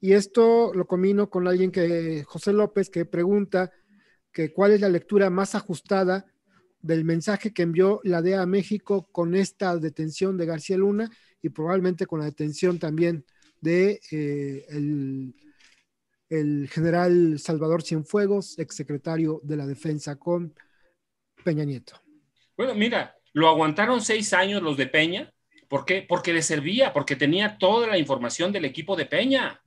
Y esto lo combino con alguien que, José López, que pregunta que cuál es la lectura más ajustada del mensaje que envió la DEA a México con esta detención de García Luna y probablemente con la detención también de eh, el el general Salvador Cienfuegos, exsecretario de la Defensa con Peña Nieto. Bueno, mira, lo aguantaron seis años los de Peña. ¿Por qué? Porque le servía, porque tenía toda la información del equipo de Peña.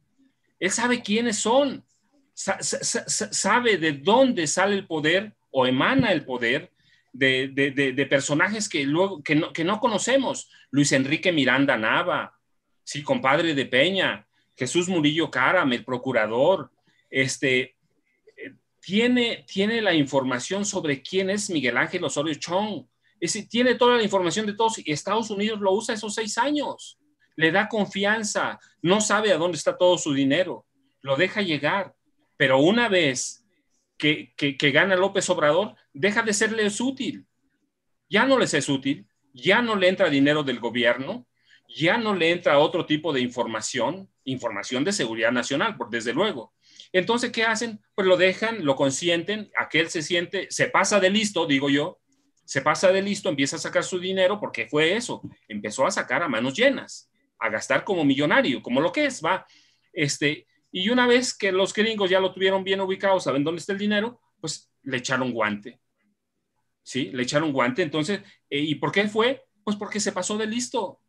Él sabe quiénes son, sabe de dónde sale el poder o emana el poder de, personajes que, luego, que no, que, no, conocemos. Luis Enrique Miranda Nava, sí, compadre de Peña, Jesús Murillo Caram, el procurador, este, eh, tiene, tiene la información sobre quién es Miguel Ángel Osorio Chong. tiene toda la información de todos y Estados Unidos lo usa esos seis años. Le da confianza, no sabe a dónde está todo su dinero, lo deja llegar. Pero una vez que, que gana López Obrador, deja de serles útil. Ya no les es útil, ya no le entra dinero del gobierno, ya no le entra otro tipo de información, información de seguridad nacional, por desde luego. Entonces, ¿qué hacen? Pues lo dejan, lo consienten, aquel se siente, se pasa de listo, digo yo, se pasa de listo, empieza a sacar su dinero, porque fue eso, empezó a sacar a manos llenas, a gastar como millonario, como lo que es, va. Este, y una vez que los gringos ya lo tuvieron bien ubicado, saben dónde está el dinero, pues le echaron guante. ¿Sí? Le echaron guante. Entonces, eh, ¿y por qué fue? Pues porque se pasó de listo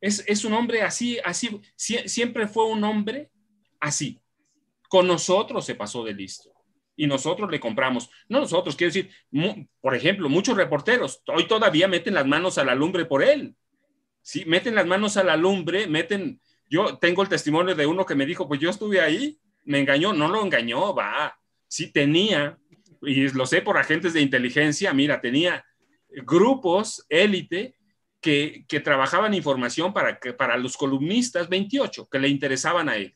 es, un hombre así, así, siempre fue un hombre así. Con nosotros se pasó de listo y nosotros le compramos. No nosotros, quiero decir, por ejemplo, muchos reporteros hoy todavía meten las manos a la lumbre por él. Sí, meten las manos a la lumbre, meten. Yo tengo el testimonio de uno que me dijo, pues yo estuve ahí, me engañó, no lo engañó, va. Sí tenía, y lo sé por agentes de inteligencia, mira, tenía grupos élite que, trabajaban información para, que, para los columnistas, 28, que le interesaban a él.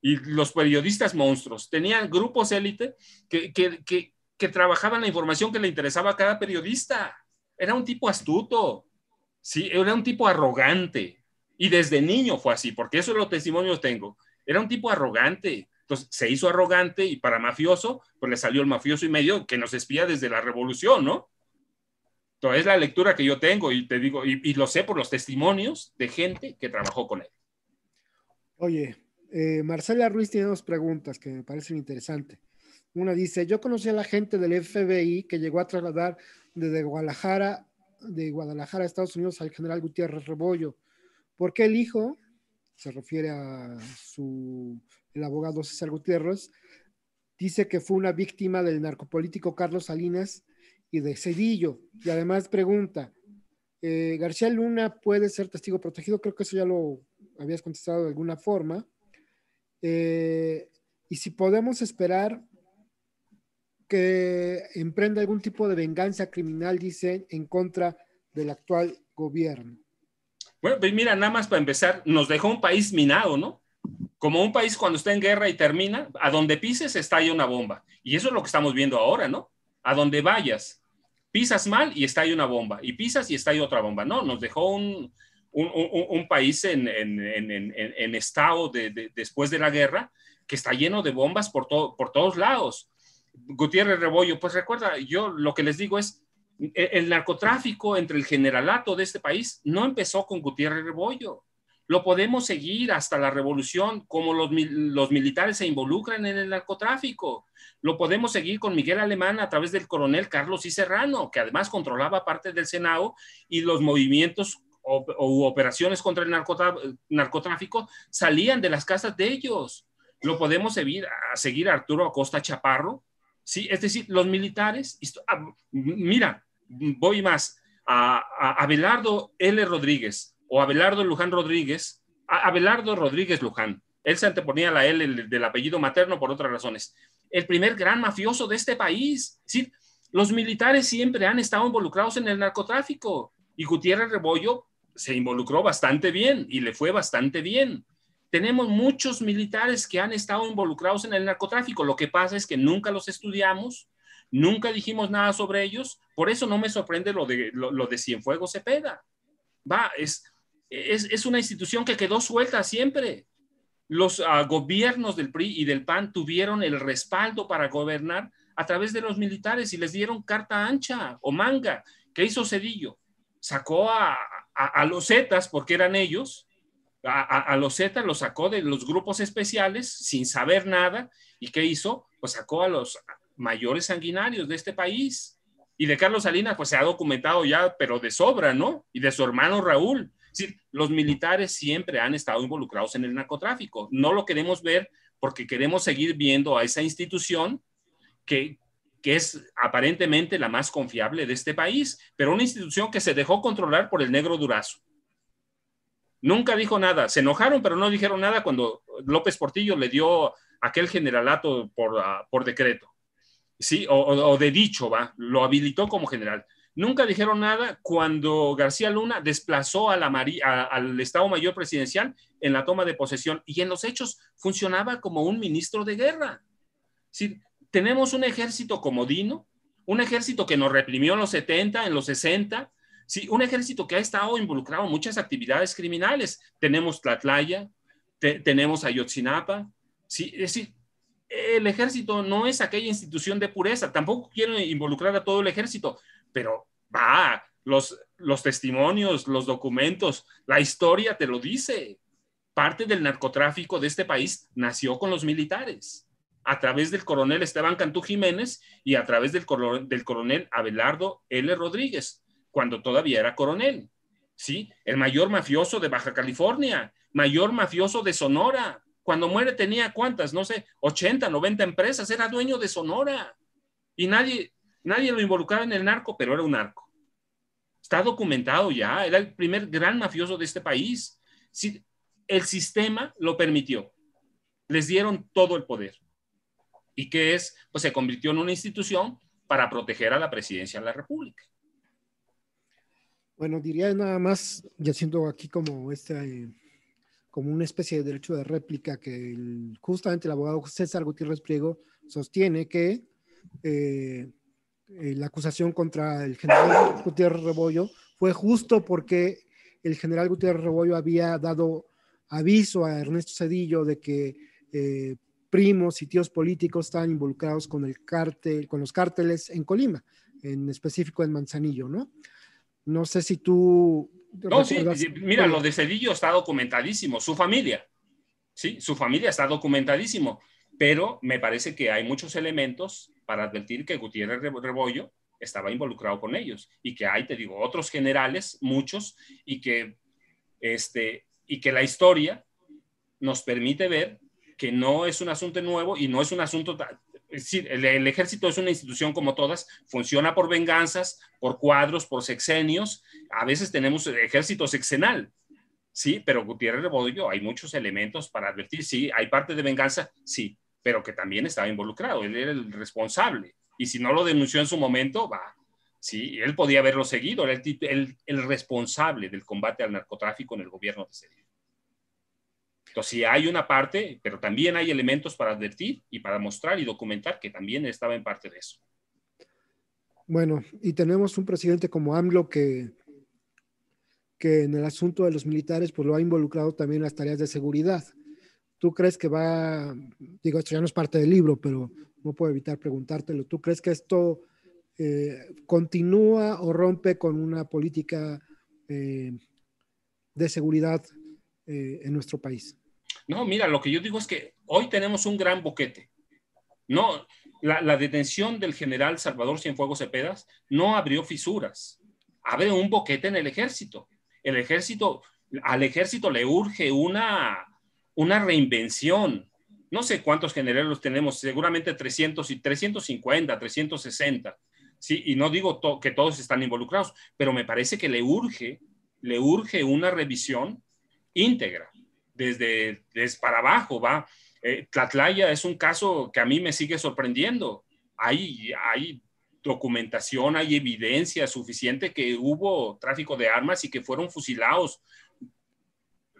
Y los periodistas monstruos. Tenían grupos élite que, que, trabajaban la información que le interesaba a cada periodista. Era un tipo astuto, sí, era un tipo arrogante. Y desde niño fue así, porque eso es lo testimonios tengo. Era un tipo arrogante. Entonces se hizo arrogante y para mafioso, pues le salió el mafioso y medio que nos espía desde la revolución, ¿no? es la lectura que yo tengo y te digo, y, lo sé por los testimonios de gente que trabajó con él. Oye, eh, Marcela Ruiz tiene dos preguntas que me parecen interesantes. Una dice, yo conocí a la gente del FBI que llegó a trasladar desde Guadalajara, de Guadalajara a Estados Unidos al general Gutiérrez Rebollo. ¿Por qué el hijo, se refiere a su, el abogado César Gutiérrez, dice que fue una víctima del narcopolítico Carlos Salinas y de Cedillo. Y además pregunta, eh, García Luna puede ser testigo protegido, creo que eso ya lo habías contestado de alguna forma. Eh, y si podemos esperar que emprenda algún tipo de venganza criminal, dice, en contra del actual gobierno. Bueno, pues mira, nada más para empezar, nos dejó un país minado, ¿no? Como un país cuando está en guerra y termina, a donde pises ahí una bomba. Y eso es lo que estamos viendo ahora, ¿no? a donde vayas, pisas mal y está ahí una bomba, y pisas y está ahí otra bomba. No, nos dejó un, un, país en, en, en, en estado de, después de la guerra que está lleno de bombas por, por todos lados. Gutiérrez Rebollo, pues recuerda, yo lo que les digo es, e, el narcotráfico entre el generalato de este país no empezó con Gutiérrez Rebollo, lo podemos seguir hasta la revolución, como los, militares se involucran en el narcotráfico. Lo podemos seguir con Miguel Alemán a través del coronel Carlos y Serrano, que además controlaba parte del Senado y los movimientos o, operaciones contra el narcotráfico salían de las casas de ellos. Lo podemos seguir a, seguir Arturo Acosta Chaparro. Sí, es decir, los militares, ah, mira, voy más, a, a Abelardo L. Rodríguez, o Abelardo Luján Rodríguez, Abelardo Rodríguez Luján. Él se anteponía a la L del apellido materno por otras razones. El primer gran mafioso de este país. ¿sí? Los militares siempre han estado involucrados en el narcotráfico y Gutiérrez Rebollo se involucró bastante bien y le fue bastante bien. Tenemos muchos militares que han estado involucrados en el narcotráfico. Lo que pasa es que nunca los estudiamos, nunca dijimos nada sobre ellos. Por eso no me sorprende lo de, lo, lo de Cienfuegos Cepeda. Va, es, es, una institución que quedó suelta siempre. Los ah, gobiernos del PRI y del PAN tuvieron el respaldo para gobernar a través de los militares y les dieron carta ancha o manga. ¿Qué hizo Cedillo? Sacó a, los Zetas, porque eran ellos, a, a, los Zetas los sacó de los grupos especiales sin saber nada. ¿Y qué hizo? Pues sacó a los mayores sanguinarios de este país. Y de Carlos Salinas, pues se ha documentado ya, pero de sobra, ¿no? Y de su hermano Raúl. Es los militares siempre han estado involucrados en el narcotráfico. No lo queremos ver porque queremos seguir viendo a esa institución que, que es aparentemente la más confiable de este país, pero una institución que se dejó controlar por el negro durazo. Nunca dijo nada. Se enojaron, pero no dijeron nada cuando López Portillo le dio aquel generalato por, ah, por decreto. Sí, o, o, de dicho, va, lo habilitó como general. Nunca dijeron nada cuando García Luna desplazó al Estado Mayor Presidencial en la toma de posesión y en los hechos funcionaba como un ministro de guerra. Si tenemos un ejército comodino, un ejército que nos reprimió en los 70, en los 60, Sí, un ejército que ha estado involucrado en muchas actividades criminales. Tenemos Tlatlaya, tenemos Ayotzinapa. Sí, es decir, el ejército no es aquella institución de pureza. Tampoco quieren involucrar a todo el ejército, pero va, los, los testimonios, los documentos, la historia te lo dice. Parte del narcotráfico de este país nació con los militares, a través del coronel Esteban Cantú Jiménez y a través del, coronel, del coronel Abelardo L. Rodríguez, cuando todavía era coronel. ¿Sí? El mayor mafioso de Baja California, mayor mafioso de Sonora. Cuando muere tenía cuántas, no sé, 80, 90 empresas, era dueño de Sonora. Y nadie, Nadie lo involucraba en el narco, pero era un narco. Está documentado ya, era el primer gran mafioso de este país. si el sistema lo permitió. Les dieron todo el poder. ¿Y qué es? Pues se convirtió en una institución para proteger a la presidencia de la República. Bueno, diría nada más, ya siendo aquí como este como una especie de derecho de réplica que justamente el abogado César Gutiérrez Pliego sostiene que eh, eh, la acusación contra el general Gutiérrez Rebollo fue justo porque el general Gutiérrez Rebollo había dado aviso a Ernesto Cedillo de que eh, primos y tíos políticos estaban involucrados con el cártel, con los cárteles en Colima, en específico en Manzanillo, ¿no? No sé si tú... No, mira, lo de Cedillo está documentadísimo, su familia, sí, su familia está documentadísimo, pero me parece que hay muchos elementos para advertir que Gutiérrez Rebollo estaba involucrado con ellos y que hay, te digo, otros generales, muchos, y que, este, y que la historia nos permite ver que no es un asunto nuevo y no es un asunto... el, ejército es una institución como todas, funciona por venganzas, por cuadros, por sexenios. A veces tenemos ejército sexenal, sí, pero Gutiérrez Rebollo hay muchos elementos para advertir, sí, hay parte de venganza, sí, pero que también estaba involucrado, él era el responsable. Y si no lo denunció en su momento, va, sí, él podía haberlo seguido, era el, responsable del combate al narcotráfico en el gobierno de Cedillo. Entonces, sí hay una parte, pero también hay elementos para advertir y para mostrar y documentar que también estaba en parte de eso. Bueno, y tenemos un presidente como AMLO que, que en el asunto de los militares, pues lo ha involucrado también en las tareas de seguridad. ¿Tú crees que va, digo, esto ya no es parte del libro, pero no puedo evitar preguntártelo, ¿tú crees que esto eh, continúa o rompe con una política eh, de seguridad eh, en nuestro país? No, mira, lo que yo digo es que hoy tenemos un gran boquete. No, la, la detención del general Salvador Cienfuegos Cepedas no abrió fisuras, abre un boquete en el ejército. El ejército, al ejército le urge una una reinvención. No sé cuántos generales tenemos, seguramente 300 y 350, 360. Sí, y no digo que todos están involucrados, pero me parece que le urge, le urge una revisión íntegra, desde, desde para abajo, va. Eh, Tlatlaya es un caso que a mí me sigue sorprendiendo. Hay, hay documentación, hay evidencia suficiente que hubo tráfico de armas y que fueron fusilados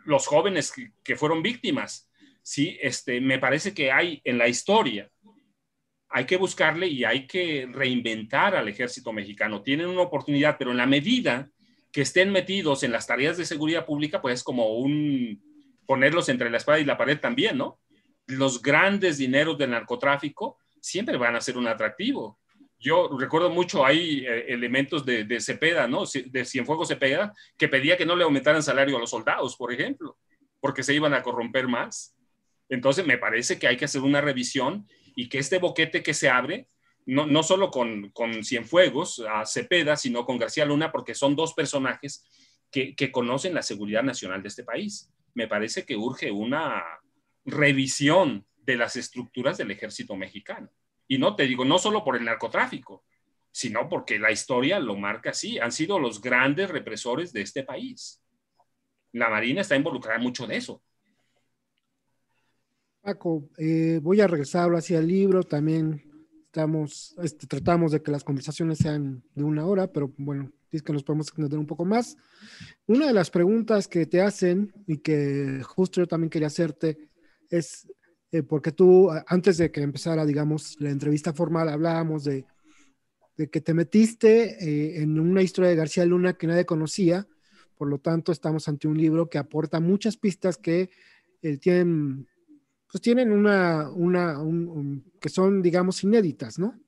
los jóvenes que, fueron víctimas. Sí, este, me parece que hay en la historia, hay que buscarle y hay que reinventar al ejército mexicano. Tienen una oportunidad, pero en la medida que estén metidos en las tareas de seguridad pública, pues es como un ponerlos entre la espada y la pared también, ¿no? Los grandes dineros del narcotráfico siempre van a ser un atractivo yo recuerdo mucho, hay eh, elementos de, Cepeda, ¿no? De Cienfuegos Cepeda, que pedía que no le aumentaran salario a los soldados, por ejemplo, porque se iban a corromper más. Entonces, me parece que hay que hacer una revisión y que este boquete que se abre, no, no solo con, Cienfuegos, a Cepeda, sino con García Luna, porque son dos personajes que conocen la seguridad nacional de este país. Me parece que urge una revisión de las estructuras del ejército mexicano. Y no te digo, no solo por el narcotráfico, sino porque la historia lo marca así. Han sido los grandes represores de este país. La Marina está involucrada mucho de eso. Paco, eh, voy a regresar hacia el libro. También estamos, este, tratamos de que las conversaciones sean de una hora, pero bueno, es que nos podemos extender un poco más. Una de las preguntas que te hacen y que justo yo también quería hacerte es eh, porque tú, antes de que empezara, digamos, la entrevista formal, hablábamos de, que te metiste eh, en una historia de García Luna que nadie conocía, por lo tanto estamos ante un libro que aporta muchas pistas que eh, tienen, pues tienen una, una que son, digamos, inéditas, ¿no?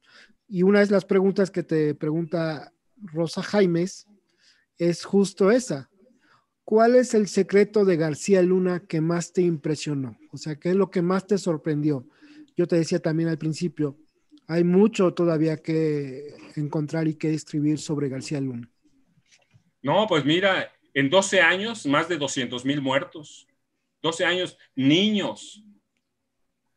Y una de las preguntas que te pregunta Rosa Jaimes es justo esa. ¿Cuál es el secreto de García Luna que más te impresionó? O sea, ¿qué es lo que más te sorprendió? Yo te decía también al principio, hay mucho todavía que encontrar y que escribir sobre García Luna. No, pues mira, en 12 años, más de 200 mil muertos. 12 años, niños,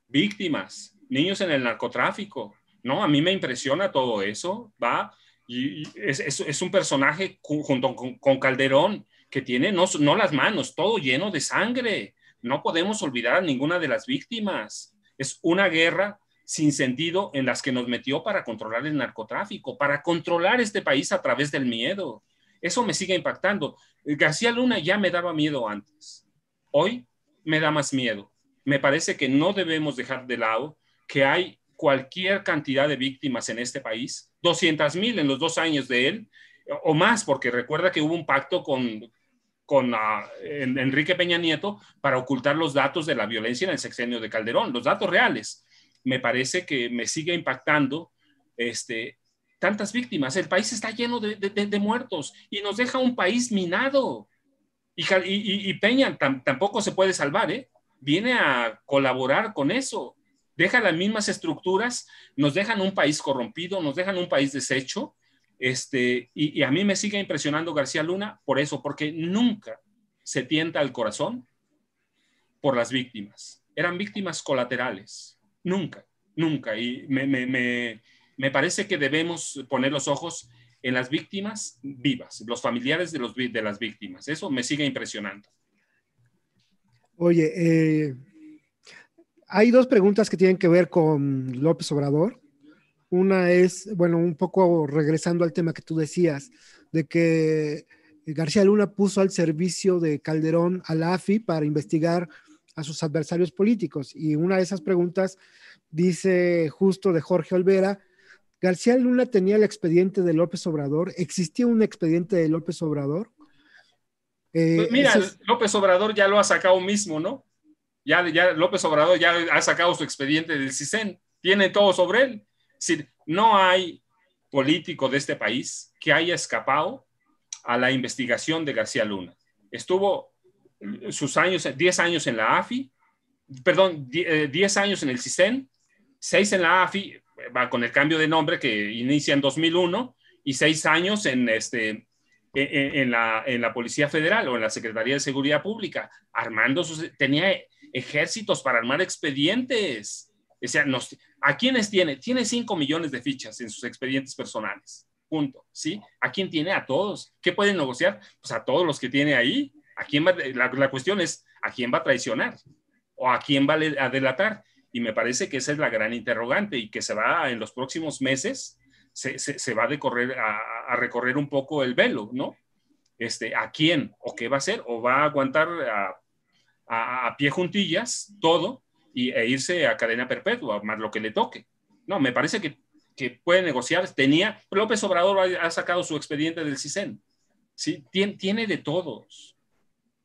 víctimas, niños en el narcotráfico. No, a mí me impresiona todo eso, ¿va? Y es, es, un personaje junto con Calderón que tiene no, no las manos, todo lleno de sangre. No podemos olvidar a ninguna de las víctimas. Es una guerra sin sentido en las que nos metió para controlar el narcotráfico, para controlar este país a través del miedo. Eso me sigue impactando. Eh, García Luna ya me daba miedo antes. Hoy me da más miedo. Me parece que no debemos dejar de lado que hay cualquier cantidad de víctimas en este país, 200 mil en los dos años de él, o más, porque recuerda que hubo un pacto con, con ah, Enrique Peña Nieto para ocultar los datos de la violencia en el sexenio de Calderón, los datos reales. Me parece que me sigue impactando este, tantas víctimas. El país está lleno de, muertos y nos deja un país minado. Y, Peña tampoco se puede salvar, ¿eh? viene a colaborar con eso. Deja las mismas estructuras, nos dejan un país corrompido, nos dejan un país deshecho este, y, a mí me sigue impresionando García Luna por eso, porque nunca se tienta el corazón por las víctimas. Eran víctimas colaterales. Nunca, nunca. Y me, parece que debemos poner los ojos en las víctimas vivas, los familiares de, los, de las víctimas. Eso me sigue impresionando. Oye, eh, hay dos preguntas que tienen que ver con López Obrador. Una es, bueno, un poco regresando al tema que tú decías, de que García Luna puso al servicio de Calderón a la AFI para investigar a sus adversarios políticos. Y una de esas preguntas dice justo de Jorge Olvera, García Luna tenía el expediente de López Obrador. ¿Existía un expediente de López Obrador? Eh, pues mira, López Obrador ya lo ha sacado mismo, ¿no? Ya, ya López Obrador ya ha sacado su expediente del CISEN. Tiene todo sobre él. Es decir, no hay político de este país que haya escapado a la investigación de García Luna. Estuvo eh, sus años, 10 años en la AFI, perdón, 10 eh, años en el CISEN, 6 en la AFI, con el cambio de nombre que inicia en 2001, y 6 años en, este, e, e, en, la, en la Policía Federal o en la Secretaría de Seguridad Pública, armando sus, tenía ejércitos para armar expedientes. O sea, nos, ¿A quiénes tiene? Tiene 5 millones de fichas en sus expedientes personales. Punto. ¿Sí? ¿A quién tiene? A todos. ¿Qué pueden negociar? Pues a todos los que tiene ahí. ¿A quién La, cuestión es, ¿a quién va a traicionar? ¿O a quién va a delatar? Y me parece que esa es la gran interrogante y que se va en los próximos meses, se, va a, a, recorrer un poco el velo, ¿no? Este, ¿A quién? ¿O qué va a hacer? ¿O va a aguantar a pie juntillas todo y, e irse a cadena perpetua, más lo que le toque. No, me parece que, puede negociar. Tenía, López Obrador ha, sacado su expediente del CISEN. ¿sí? tiene de todos,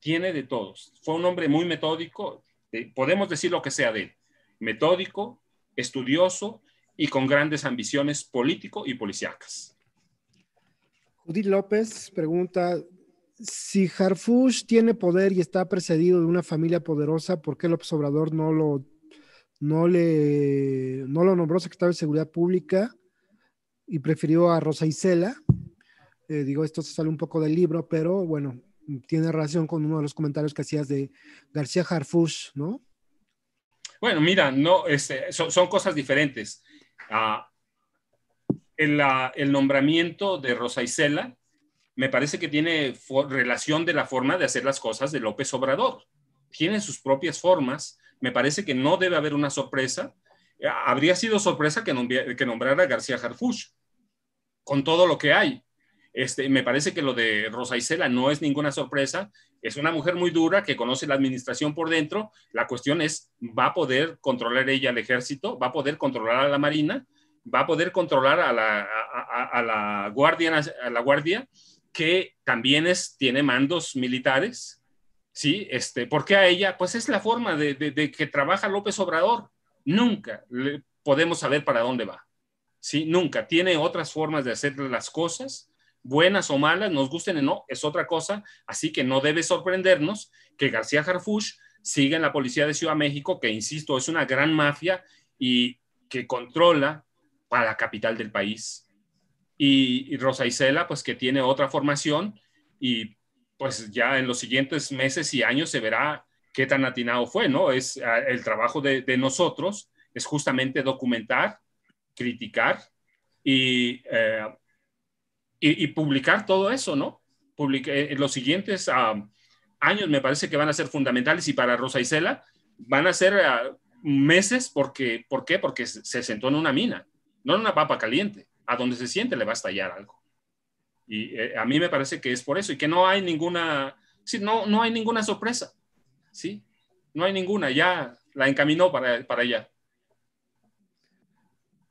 tiene de todos. Fue un hombre muy metódico, eh, podemos decir lo que sea de él, metódico, estudioso y con grandes ambiciones político y policíacas. Judith López pregunta, si Harfush tiene poder y está precedido de una familia poderosa, ¿por qué López Obrador no lo, no le, lo nombró secretario de Seguridad Pública y prefirió a Rosa Isela? Eh, digo, esto se sale un poco del libro, pero bueno, tiene relación con uno de los comentarios que hacías de García Harfush, ¿no? Bueno, mira, no, este, son, cosas diferentes. Ah, el, el nombramiento de Rosa Isela me parece que tiene relación de la forma de hacer las cosas de López Obrador. Tiene sus propias formas. Me parece que no debe haber una sorpresa. Eh, habría sido sorpresa que, nombrara a García Harfuch, con todo lo que hay. Este, me parece que lo de Rosa Isela no es ninguna sorpresa. Es una mujer muy dura que conoce la administración por dentro. La cuestión es, ¿va a poder controlar ella el ejército? ¿Va a poder controlar a la Marina? ¿Va a poder controlar a la, la guardia, a la guardia? que también es, tiene mandos militares, ¿sí? Este, ¿Por qué a ella? Pues es la forma de, que trabaja López Obrador. Nunca le podemos saber para dónde va, ¿sí? Nunca. Tiene otras formas de hacer las cosas, buenas o malas, nos gusten o no, es otra cosa. Así que no debe sorprendernos que García Jarfush siga en la Policía de Ciudad de México, que, insisto, es una gran mafia y que controla para la capital del país y, y Rosa pues que tiene otra formación y pues ya en los siguientes meses y años se verá qué tan atinado fue, ¿no? Es ah, el trabajo de, nosotros, es justamente documentar, criticar y, eh, y, publicar todo eso, ¿no? Eh, los siguientes ah, años me parece que van a ser fundamentales y para Rosa Isela van a ser ah, meses porque, ¿por qué? Porque se sentó en una mina, no en una papa caliente a donde se siente le va a estallar algo. Y eh, a mí me parece que es por eso y que no hay ninguna, sí, no, no hay ninguna sorpresa, ¿sí? No hay ninguna, ya la encaminó para, para allá.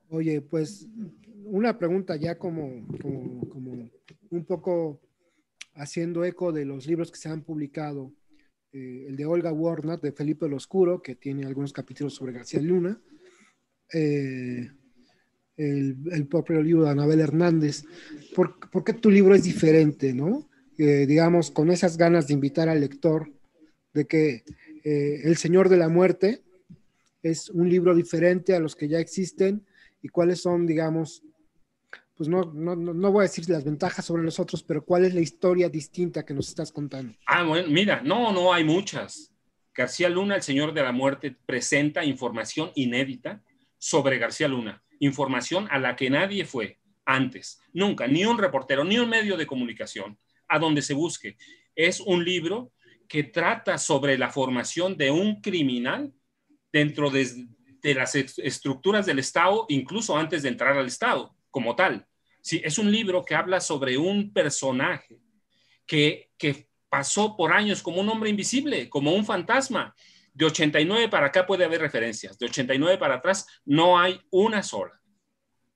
Oye, pues una pregunta ya como, un poco haciendo eco de los libros que se han publicado. Eh, el de Olga Warner, de Felipe el Oscuro, que tiene algunos capítulos sobre García Luna. Eh, el, propio libro de Anabel Hernández, ¿por, qué tu libro es diferente, no? Eh, digamos, con esas ganas de invitar al lector de que eh, El Señor de la Muerte es un libro diferente a los que ya existen y cuáles son, digamos, pues no, no, no, voy a decir las ventajas sobre los otros, pero cuál es la historia distinta que nos estás contando. Ah, bueno, mira, no, no, hay muchas. García Luna, El Señor de la Muerte, presenta información inédita sobre García Luna información a la que nadie fue antes, nunca, ni un reportero, ni un medio de comunicación, a donde se busque. Es un libro que trata sobre la formación de un criminal dentro de, las estructuras del Estado, incluso antes de entrar al Estado como tal. Sí, es un libro que habla sobre un personaje que, que pasó por años como un hombre invisible, como un fantasma, de 89 para acá puede haber referencias, de 89 para atrás no hay una sola.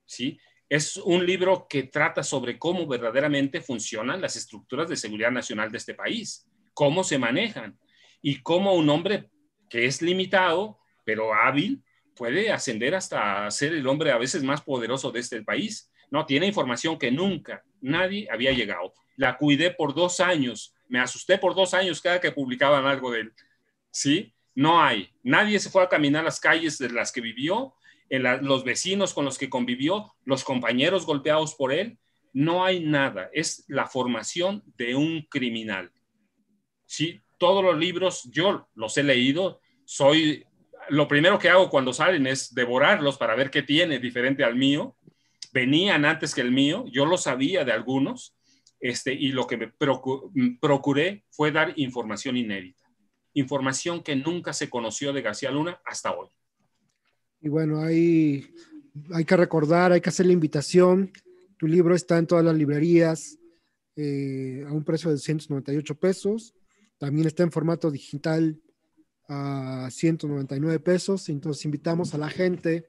¿Sí? Es un libro que trata sobre cómo verdaderamente funcionan las estructuras de seguridad nacional de este país, cómo se manejan y cómo un hombre que es limitado, pero hábil, puede ascender hasta ser el hombre a veces más poderoso de este país. No, tiene información que nunca nadie había llegado. La cuidé por dos años, me asusté por dos años cada que publicaban algo de él. ¿Sí? No hay. Nadie se fue a caminar las calles de las que vivió, los vecinos con los que convivió, los compañeros golpeados por él. No hay nada. Es la formación de un criminal. Sí, todos los libros yo los he leído. Soy lo primero que hago cuando salen es devorarlos para ver qué tiene diferente al mío. Venían antes que el mío. Yo lo sabía de algunos. Este, y lo que me procuré fue dar información inédita información que nunca se conoció de García Luna hasta hoy. Y bueno, hay, hay que recordar, hay que hacer la invitación. Tu libro está en todas las librerías eh, a un precio de 198 pesos. También está en formato digital a 199 pesos. Entonces invitamos a la gente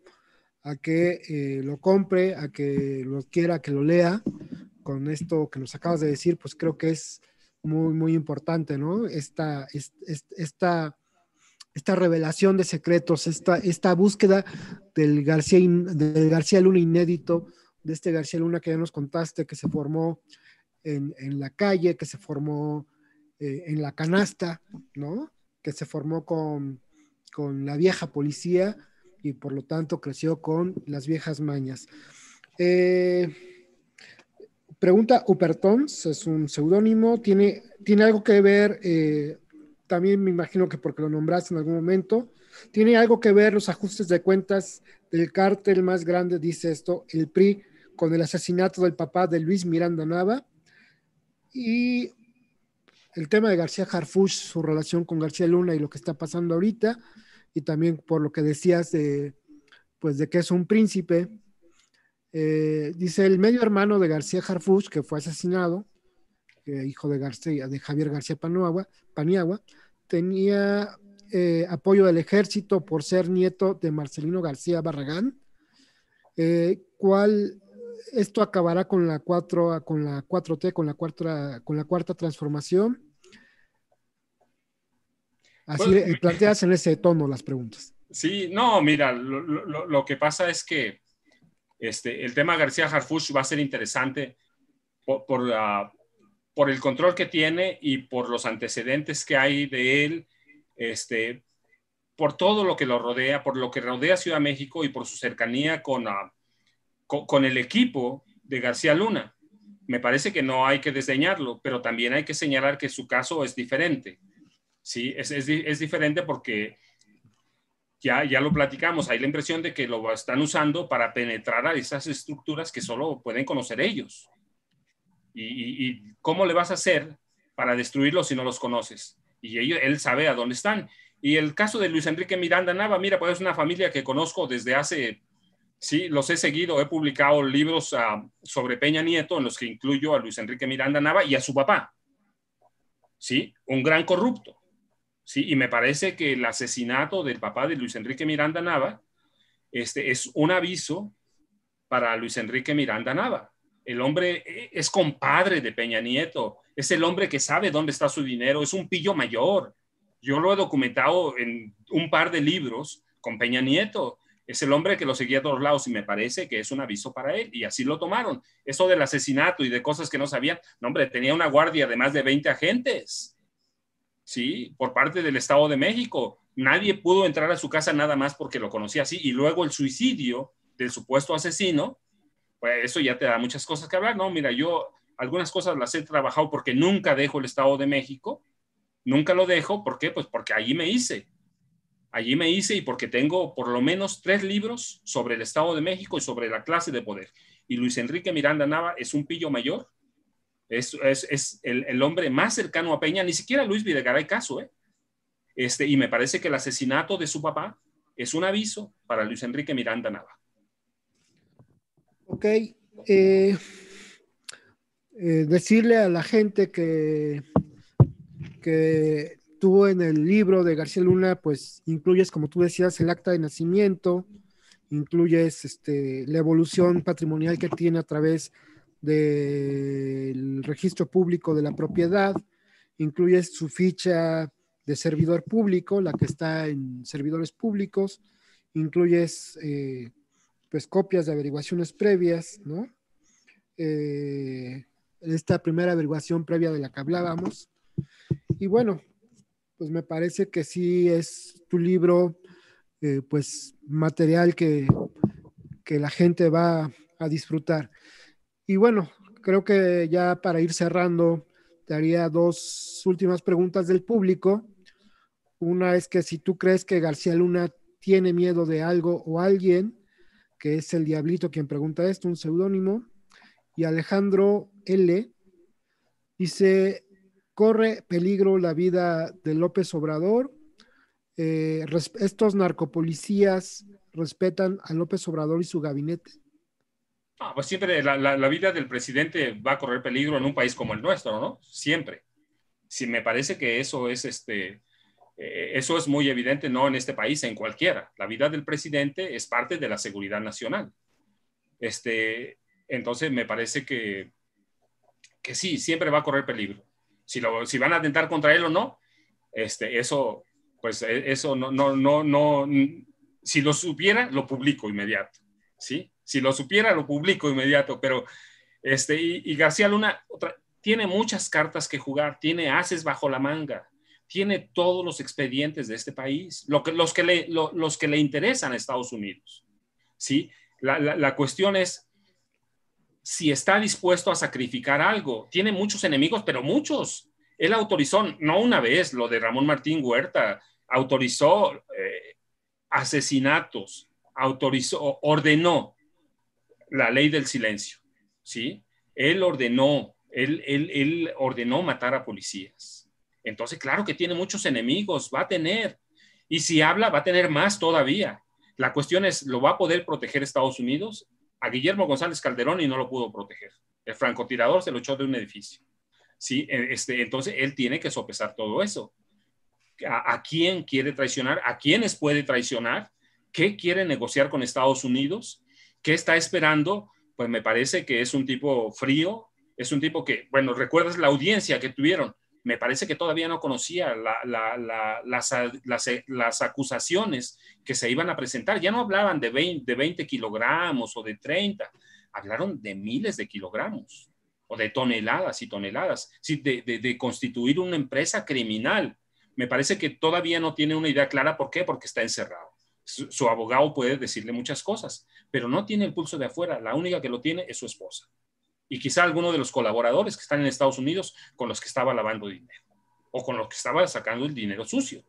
a que eh, lo compre, a que lo quiera, que lo lea. Con esto que nos acabas de decir, pues creo que es muy, muy importante, ¿no? Esta, esta, esta revelación de secretos, esta, esta búsqueda del García, del García Luna inédito, de este García Luna que ya nos contaste, que se formó en, en la calle, que se formó eh, en la canasta, ¿no? Que se formó con, con, la vieja policía y por lo tanto creció con las viejas mañas. Eh, Pregunta Upertons, es un seudónimo, ¿tiene, tiene algo que ver, eh, también me imagino que porque lo nombraste en algún momento, tiene algo que ver los ajustes de cuentas del cártel más grande, dice esto, el PRI, con el asesinato del papá de Luis Miranda Nava y el tema de García Harfuch, su relación con García Luna y lo que está pasando ahorita, y también por lo que decías de, pues de que es un príncipe eh, dice el medio hermano de García Harfuch, que fue asesinado, eh, hijo de, García, de Javier García Paniagua, tenía eh, apoyo del ejército por ser nieto de Marcelino García Barragán, ¿cuál, esto acabará con la 4 con la 4T, con la cuarta con la cuarta transformación. Así planteas en ese tono las preguntas. Sí, no, mira, lo, lo que pasa es que este, el tema García Harfuch va a ser interesante por, por, el control que tiene y por los antecedentes que hay de él, este, por todo lo que lo rodea, por lo que rodea Ciudad de México y por su cercanía con, ah, con, el equipo de García Luna. Me parece que no hay que desdeñarlo, pero también hay que señalar que su caso es diferente. Sí, es diferente porque ya, lo platicamos, hay la impresión de que lo están usando para penetrar a esas estructuras que solo pueden conocer ellos. ¿Y, cómo le vas a hacer para destruirlos si no los conoces? Y ellos, él sabe a dónde están. Y el caso de Luis Enrique Miranda Nava, mira, pues es una familia que conozco desde hace, sí, los he seguido, he publicado libros ah, sobre Peña Nieto en los que incluyo a Luis Enrique Miranda Nava y a su papá, sí, un gran corrupto. Y me parece que el asesinato del papá de Luis Enrique Miranda Nava este, es un aviso para Luis Enrique Miranda Nava. El hombre es compadre de Peña Nieto, es el hombre que sabe dónde está su dinero, es un pillo mayor. Yo lo he documentado en un par de libros con Peña Nieto. Es el hombre que lo seguía a todos lados y me parece que es un aviso para él. Y así lo tomaron. Eso del asesinato y de cosas que no sabían. No, hombre, tenía una guardia de más de 20 agentes. ¿sí? Por parte del Estado de México. Nadie pudo entrar a su casa nada más porque lo conocía así. Y luego el suicidio del supuesto asesino, pues eso ya te da muchas cosas que hablar. No, mira, yo algunas cosas las he trabajado porque nunca dejo el Estado de México. Nunca lo dejo, ¿por qué? Pues porque allí me hice. Allí me hice y porque tengo por lo menos tres libros sobre el Estado de México y sobre la clase de poder. Y Luis Enrique Miranda Nava es un pillo mayor es, es, el, el, hombre más cercano a Peña, ni siquiera Luis Videgaray Caso, ¿eh? Este, y me parece que el asesinato de su papá es un aviso para Luis Enrique Miranda Nava. Ok. Eh, eh, decirle a la gente que, que tú en el libro de García Luna, pues incluyes, como tú decías, el acta de nacimiento, incluyes este, la evolución patrimonial que tiene a través de del registro público de la propiedad, incluyes su ficha de servidor público, la que está en servidores públicos, incluyes eh, pues copias de averiguaciones previas, ¿no? Eh, esta primera averiguación previa de la que hablábamos. Y bueno, pues me parece que sí es tu libro, eh, pues material que, que la gente va a disfrutar. Y bueno, creo que ya para ir cerrando, te haría dos últimas preguntas del público. Una es que si tú crees que García Luna tiene miedo de algo o alguien, que es el diablito quien pregunta esto, un seudónimo. Y Alejandro L. dice, corre peligro la vida de López Obrador. Eh, estos narcopolicías respetan a López Obrador y su gabinete. Ah, pues siempre la, vida del presidente va a correr peligro en un país como el nuestro, ¿no? Siempre. Si me parece que eso es este, eh, eso es muy evidente, no en este país, en cualquiera. La vida del presidente es parte de la seguridad nacional. Este, entonces me parece que, que sí, siempre va a correr peligro. Si, si van a atentar contra él o no, este, eso, pues e, eso no, no, no, no, si lo supiera, lo publico inmediato, ¿sí? Si lo supiera, lo publico inmediato, pero este, y, García Luna tiene muchas cartas que jugar, tiene haces bajo la manga, tiene todos los expedientes de este país, los, que le, los que le interesan a Estados Unidos. ¿sí? La, cuestión es si está dispuesto a sacrificar algo. Tiene muchos enemigos, pero muchos. Él autorizó, no una vez, lo de Ramón Martín Huerta, autorizó eh, asesinatos, autorizó, ordenó la ley del silencio, ¿sí? Él ordenó, él, ordenó matar a policías. Entonces, claro que tiene muchos enemigos, va a tener. Y si habla, va a tener más todavía. La cuestión es, ¿lo va a poder proteger Estados Unidos? A Guillermo González Calderón y no lo pudo proteger. El francotirador se lo echó de un edificio. ¿sí? E, este, entonces, él tiene que sopesar todo eso. ¿A, ¿A, quién quiere traicionar? ¿A quiénes puede traicionar? ¿Qué quiere negociar con Estados Unidos? ¿Qué está esperando? Pues me parece que es un tipo frío, es un tipo que, bueno, recuerdas la audiencia que tuvieron, me parece que todavía no conocía las, acusaciones que se iban a presentar. Ya no hablaban de 20, kilogramos o de 30, hablaron de miles de kilogramos o de toneladas y toneladas, de, constituir una empresa criminal. Me parece que todavía no tiene una idea clara. ¿Por qué? Porque está encerrado. Su, abogado puede decirle muchas cosas, pero no tiene el pulso de afuera. La única que lo tiene es su esposa. Y quizá alguno de los colaboradores que están en Estados Unidos con los que estaba lavando dinero o con los que estaba sacando el dinero sucio.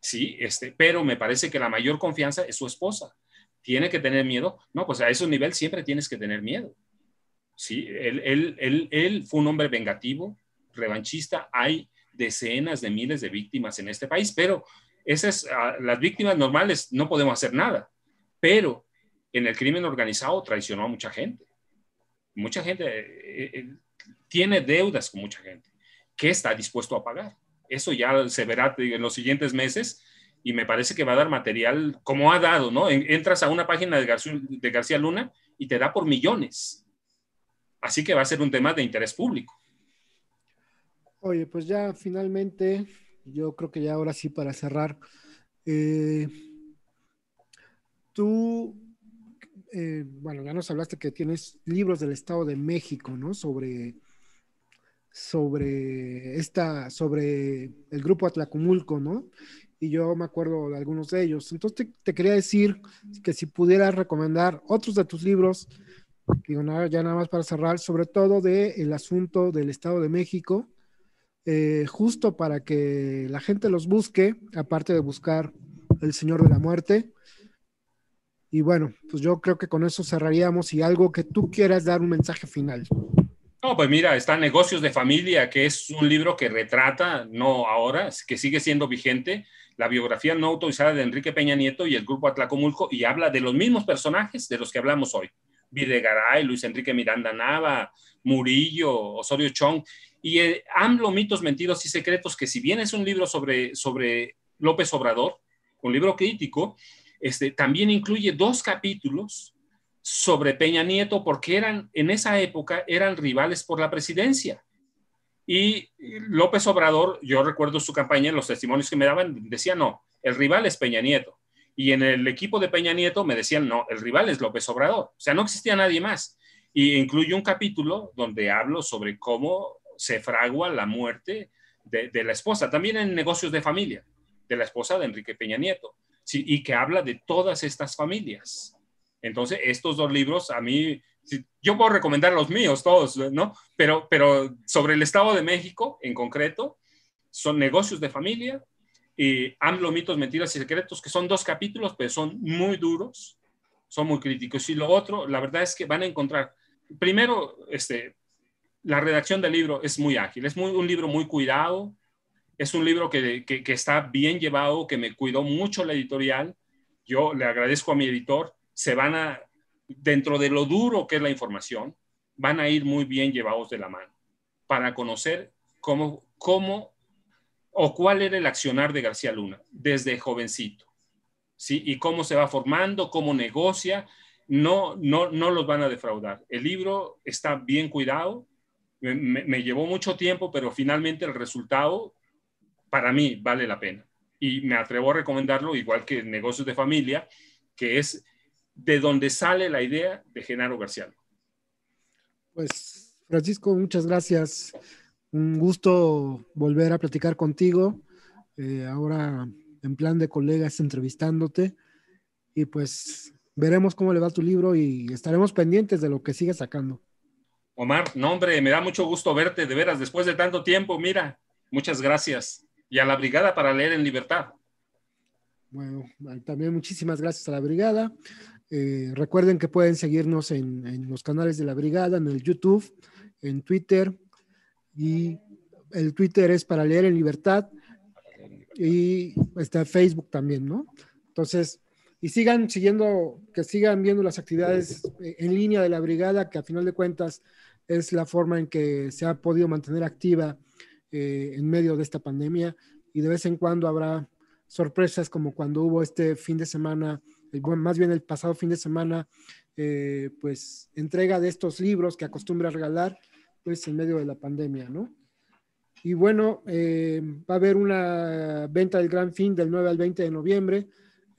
Sí, este, pero me parece que la mayor confianza es su esposa. Tiene que tener miedo. No, pues a ese nivel siempre tienes que tener miedo. Sí, él, él fue un hombre vengativo, revanchista. Hay decenas de miles de víctimas en este país, pero esas, ah, las víctimas normales no podemos hacer nada, pero en el crimen organizado traicionó a mucha gente. Mucha gente eh, eh, tiene deudas con mucha gente. que está dispuesto a pagar? Eso ya se verá en los siguientes meses y me parece que va a dar material como ha dado, ¿no? Entras a una página de de García Luna y te da por millones. Así que va a ser un tema de interés público. Oye, pues ya finalmente yo creo que ya ahora sí para cerrar, eh, tú, eh, bueno, ya nos hablaste que tienes libros del Estado de México, ¿no? Sobre, sobre esta, sobre el grupo Atlacumulco ¿no? Y yo me acuerdo de algunos de ellos. Entonces te, quería decir que si pudieras recomendar otros de tus libros, digo, ya nada más para cerrar, sobre todo del asunto del Estado de México eh, justo para que la gente los busque, aparte de buscar el Señor de la Muerte. Y bueno, pues yo creo que con eso cerraríamos y algo que tú quieras dar un mensaje final. No, pues mira, está Negocios de Familia, que es un libro que retrata, no ahora, que sigue siendo vigente, la biografía no autorizada de Enrique Peña Nieto y el grupo Atlacomulco, y habla de los mismos personajes de los que hablamos hoy. Videgaray, Luis Enrique Miranda Nava, Murillo, Osorio Chong, y eh, AMLO, mitos, Mentidos y secretos, que si bien es un libro sobre, sobre López Obrador, un libro crítico, este, también incluye dos capítulos sobre Peña Nieto, porque eran, en esa época, eran rivales por la presidencia. Y López Obrador, yo recuerdo su campaña, los testimonios que me daban, decía, no, el rival es Peña Nieto. Y en el equipo de Peña Nieto me decían, no, el rival es López Obrador. O sea, no existía nadie más. Y incluye un capítulo donde hablo sobre cómo se fragua la muerte de, la esposa, también en negocios de familia, de la esposa de Enrique Peña Nieto, y que habla de todas estas familias. Entonces, estos dos libros a mí, yo puedo recomendar los míos todos, ¿no? Pero, pero sobre el Estado de México en concreto, son negocios de familia y Amblomitos, mitos, mentiras y secretos, que son dos capítulos, pero son muy duros, son muy críticos. Y lo otro, la verdad es que van a encontrar, primero, este, la redacción del libro es muy ágil, es un libro muy cuidado, es un libro que, está bien llevado, que me cuidó mucho la editorial. Yo le agradezco a mi editor, se van a, dentro de lo duro que es la información, van a ir muy bien llevados de la mano para conocer cómo, cómo o cuál era el accionar de García Luna desde jovencito, ¿sí? Y cómo se va formando, cómo negocia, no, no, no los van a defraudar. El libro está bien cuidado, me, llevó mucho tiempo, pero finalmente el resultado para mí vale la pena. Y me atrevo a recomendarlo, igual que Negocios de Familia, que es de donde sale la idea de Genaro García. Pues, Francisco, muchas gracias. Un gusto volver a platicar contigo. Eh, ahora en plan de colegas entrevistándote. Y pues veremos cómo le va tu libro y estaremos pendientes de lo que sigue sacando. Omar, no hombre, me da mucho gusto verte, de veras, después de tanto tiempo, mira, muchas gracias. Y a la Brigada para Leer en Libertad. Bueno, también muchísimas gracias a la Brigada. Eh, recuerden que pueden seguirnos en, en, los canales de la Brigada, en el YouTube, en Twitter. Y el Twitter es para leer en libertad. Y está Facebook también, ¿no? Entonces, y sigan siguiendo, que sigan viendo las actividades eh, en línea de la Brigada, que a final de cuentas es la forma en que se ha podido mantener activa eh, en medio de esta pandemia y de vez en cuando habrá sorpresas como cuando hubo este fin de semana, eh, bueno, más bien el pasado fin de semana, eh, pues entrega de estos libros que acostumbra regalar, pues en medio de la pandemia, ¿no? Y bueno, va a haber una venta del Gran Fin del 9 al 20 de noviembre,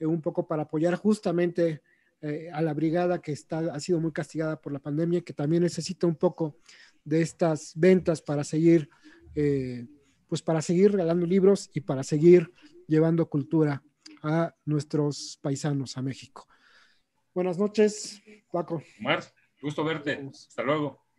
un poco para apoyar justamente eh, a la brigada que está, ha sido muy castigada por la pandemia, que también necesita un poco de estas ventas para seguir, eh, pues para seguir regalando libros y para seguir llevando cultura a nuestros paisanos, a México. Buenas noches, Paco. Mar, gusto verte. Hasta luego.